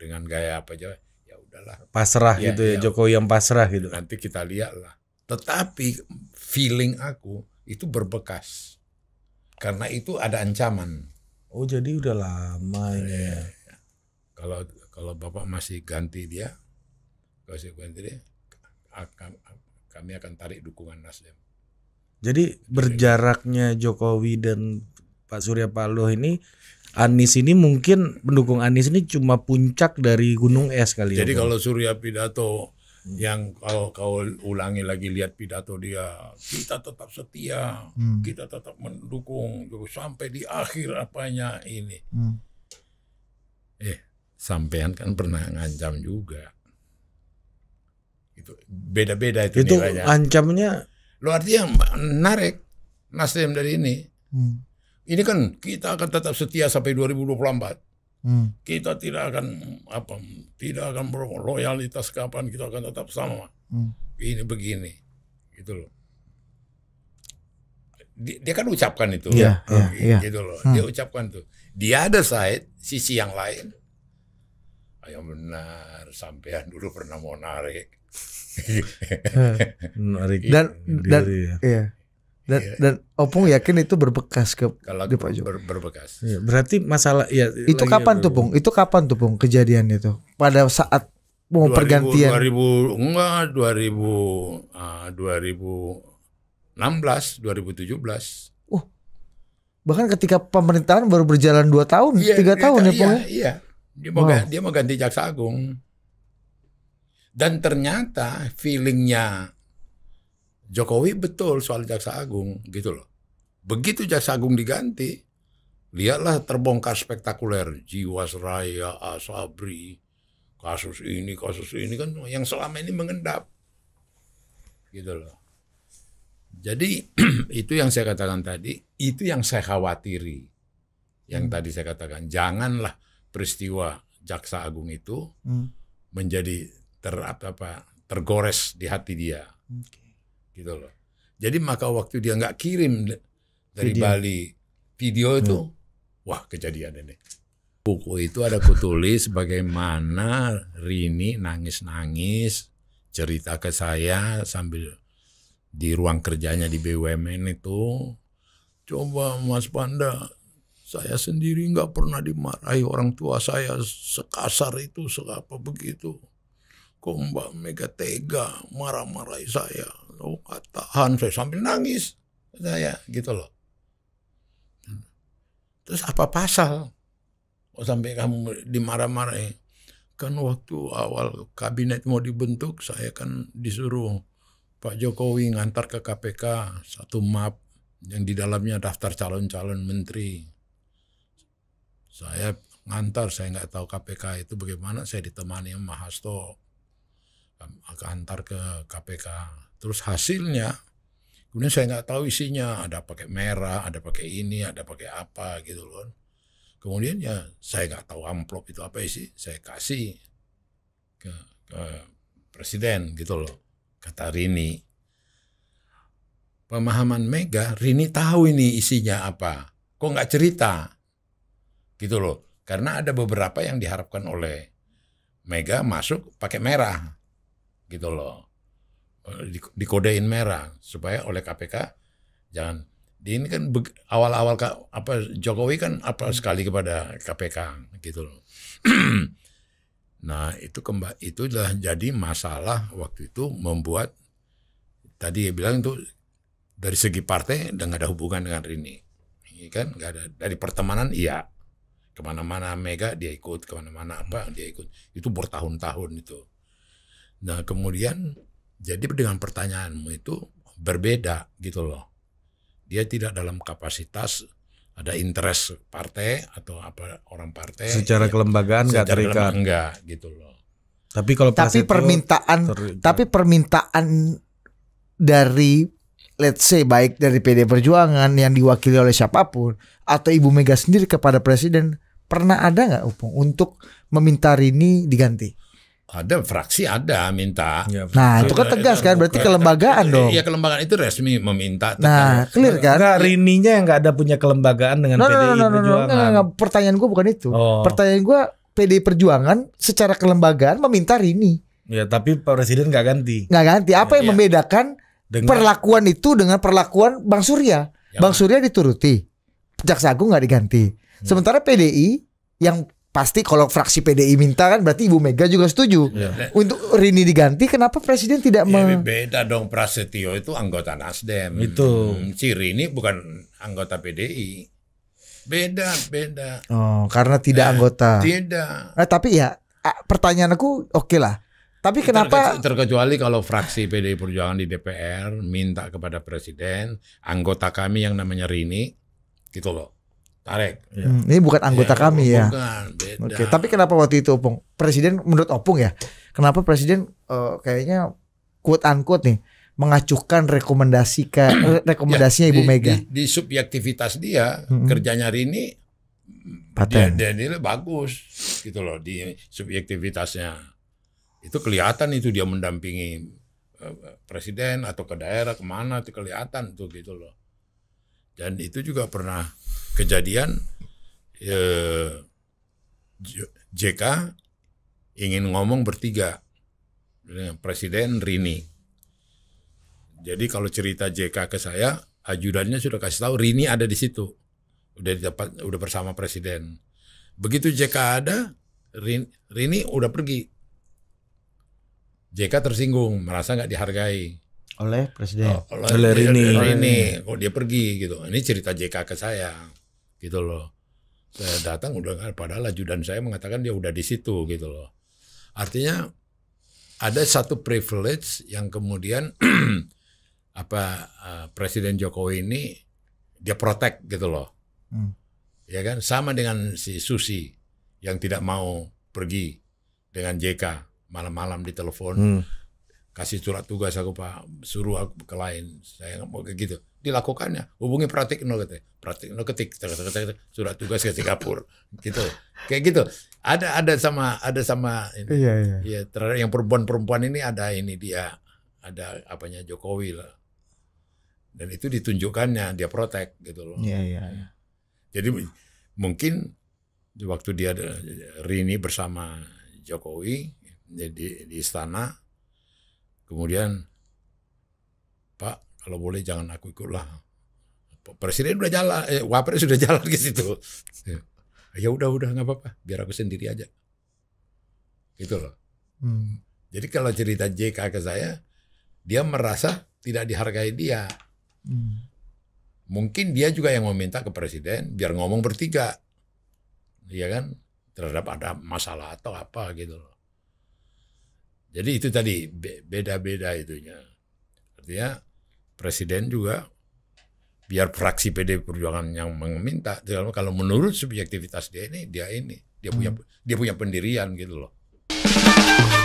dengan gaya apa aja ya udahlah pasrah ya, gitu ya, ya Jokowi yang pasrah gitu nanti kita lihat lah tetapi feeling aku itu berbekas karena itu ada ancaman Oh jadi udah lama ini iya, ya. Iya, iya. Kalau kalau bapak masih ganti dia, masih ganti dia, kami akan tarik dukungan Nasdem. Jadi berjaraknya Jokowi dan Pak Surya Paloh ini Anies ini mungkin pendukung Anies ini cuma puncak dari gunung es kali ya. Jadi kalau Surya pidato Hmm. yang kalau kau ulangi lagi lihat pidato dia kita tetap setia hmm. kita tetap mendukung sampai di akhir apanya ini hmm. eh sampean kan pernah ngancam juga itu beda-beda itu, itu ancamnya lo artinya menarik Nasdem dari ini hmm. ini kan kita akan tetap setia sampai 2024 Hmm. Kita tidak akan apa tidak akan loyalitas kapan kita akan tetap sama. Hmm. Ini begini. Gitu loh. Dia, dia kan ucapkan itu. yeah, gitu yeah. Iya. Gitu loh. Hmm. Dia ucapkan tuh. Di ada side sisi yang lain. Ayo benar sampean dulu pernah mau narik. Eh, *laughs* narik gitu. dan dan iya dan, yeah. dan Opung yakin itu berbekas ke Kalau di Pak Ber, berbekas. Ya, berarti masalah ya. Itu kapan tuh Pung? Itu kapan tuh Pung kejadian itu? Pada saat mau 2000, pergantian? 2000 enggak 2000 uh, 2016 2017. Uh, bahkan ketika pemerintahan baru berjalan 2 tahun, iya, tiga dia, tahun ya iya, Pung iya, iya. Dia mau wow. ganti, dia mau ganti jaksa agung. Dan ternyata feelingnya Jokowi betul soal Jaksa Agung gitu loh. Begitu Jaksa Agung diganti, lihatlah terbongkar spektakuler Jiwasraya, Asabri, kasus ini, kasus ini kan yang selama ini mengendap. Gitu loh. Jadi *clears throat* itu yang saya katakan tadi, itu yang saya khawatiri. Yang hmm. tadi saya katakan, janganlah peristiwa Jaksa Agung itu hmm. menjadi ter apa, tergores di hati dia. Okay gitu loh. Jadi maka waktu dia nggak kirim dari video. Bali video itu, hmm. wah kejadian ini. Buku itu ada kutulis bagaimana Rini nangis-nangis cerita ke saya sambil di ruang kerjanya di BUMN itu. Coba Mas Panda, saya sendiri nggak pernah dimarahi orang tua saya sekasar itu, sekapa begitu. Kok Mbak Mega tega marah-marahi saya? oh gak tahan saya sambil nangis saya gitu loh terus apa pasal oh, sampai kamu dimarah-marahin kan waktu awal kabinet mau dibentuk saya kan disuruh Pak Jokowi ngantar ke KPK satu map yang di dalamnya daftar calon-calon menteri saya ngantar saya nggak tahu KPK itu bagaimana saya ditemani sama Hasto akan antar ke KPK Terus hasilnya, kemudian saya nggak tahu isinya, ada pakai merah, ada pakai ini, ada pakai apa gitu loh. Kemudian ya saya nggak tahu amplop itu apa isi, saya kasih ke, ke presiden gitu loh, kata Rini. Pemahaman Mega, Rini tahu ini isinya apa, kok nggak cerita gitu loh. Karena ada beberapa yang diharapkan oleh Mega masuk pakai merah gitu loh. Eh, dikodein merah supaya oleh KPK jangan di ini kan awal-awal apa Jokowi kan apa hmm. sekali kepada KPK gitu loh. *clears throat* nah itu kembali itu adalah jadi masalah waktu itu membuat tadi dia bilang itu dari segi partai dan nggak ada hubungan dengan Rini ini kan nggak ada dari pertemanan iya kemana-mana Mega dia ikut kemana-mana apa hmm. dia ikut itu bertahun-tahun itu nah kemudian jadi dengan pertanyaanmu itu berbeda gitu loh. Dia tidak dalam kapasitas ada interest partai atau apa orang partai. Secara ya, kelembagaan nggak, terikat. Enggak gitu loh. Tapi kalau tapi permintaan ter- tapi permintaan dari let's say baik dari PD Perjuangan yang diwakili oleh siapapun atau Ibu Mega sendiri kepada presiden pernah ada nggak Upung untuk meminta ini diganti? ada fraksi ada minta. Iya, nah itu kan tegas kan berarti iya, kelembagaan iya, dong. Iya kelembagaan itu resmi meminta. Nah clear nah, kan? Enggak rininya yang nggak ada punya kelembagaan dengan no, PDI no, no, no, Perjuangan. Pertanyaan gue bukan itu. Oh. Pertanyaan gue PDI Perjuangan secara kelembagaan meminta rini. Ya tapi Pak presiden nggak ganti. Nggak ganti. Apa yang membedakan perlakuan itu dengan perlakuan Bang Surya? Ya. Bang Surya dituruti, Jaksa Agung nggak diganti. Hmm. Sementara PDI yang pasti kalau fraksi PDI minta kan berarti Ibu Mega juga setuju. Ya. Untuk Rini diganti kenapa presiden tidak ya, beda dong Prasetyo itu anggota Nasdem. Itu. Hmm, si Rini bukan anggota PDI. Beda, beda. Oh, karena tidak eh, anggota. Tidak. Eh, tapi ya pertanyaan aku oke okay lah. Tapi kenapa terkecuali kalau fraksi PDI Perjuangan di DPR minta kepada presiden anggota kami yang namanya Rini gitu loh Arek, Ya. Hmm, ini bukan anggota ya, kami ya. Bukan, beda. Oke, tapi kenapa waktu itu Opung? Presiden menurut Opung ya, kenapa presiden uh, kayaknya quote unquote nih mengacuhkan rekomendasi ke *clears throat* rekomendasinya ya, Ibu Mega. Di, di subjektivitas dia hmm. kerjanya Rini Paten. dia, dia bagus gitu loh di subjektivitasnya. Itu kelihatan itu dia mendampingi eh, presiden atau ke daerah kemana itu kelihatan tuh gitu loh. Dan itu juga pernah kejadian eh, JK ingin ngomong bertiga presiden Rini jadi kalau cerita JK ke saya ajudannya sudah kasih tahu Rini ada di situ udah dapat udah bersama presiden begitu JK ada Rini, Rini udah pergi JK tersinggung merasa nggak dihargai oleh presiden oh, oleh, oleh Rini Rini kok oh, dia pergi gitu ini cerita JK ke saya gitu loh. Saya datang udah padahal ajudan saya mengatakan dia udah di situ gitu loh. Artinya ada satu privilege yang kemudian *clears throat* apa uh, Presiden Jokowi ini dia protek gitu loh. Hmm. Ya kan sama dengan si Susi yang tidak mau pergi dengan JK malam-malam ditelepon. Hmm kasih surat tugas aku Pak, suruh aku ke lain, saya nggak mau kayak gitu. Dilakukannya, hubungi Pratikno katanya. Pratikno ketik, ketik, ketik, ketik surat tugas ke Singapura, gitu. Kayak gitu. Ada ada sama ada sama ini. Iya, iya. Ya, terhadap yang perempuan-perempuan ini ada ini dia ada apanya Jokowi lah. Dan itu ditunjukkannya dia protek gitu loh. Iya, iya, iya. Jadi mungkin waktu dia Rini bersama Jokowi jadi di istana Kemudian, Pak, kalau boleh jangan aku ikutlah. Presiden udah jalan, eh, wapres sudah *laughs* jalan ke situ. Ya udah udah nggak apa-apa, biar aku sendiri aja. Gitu loh. Hmm. Jadi kalau cerita JK ke saya, dia merasa tidak dihargai dia. Hmm. Mungkin dia juga yang meminta ke presiden biar ngomong bertiga. Iya kan? Terhadap ada masalah atau apa gitu loh. Jadi itu tadi beda-beda itunya. Artinya presiden juga biar fraksi PD Perjuangan yang meminta kalau menurut subjektivitas dia ini dia ini dia punya hmm. dia punya pendirian gitu loh.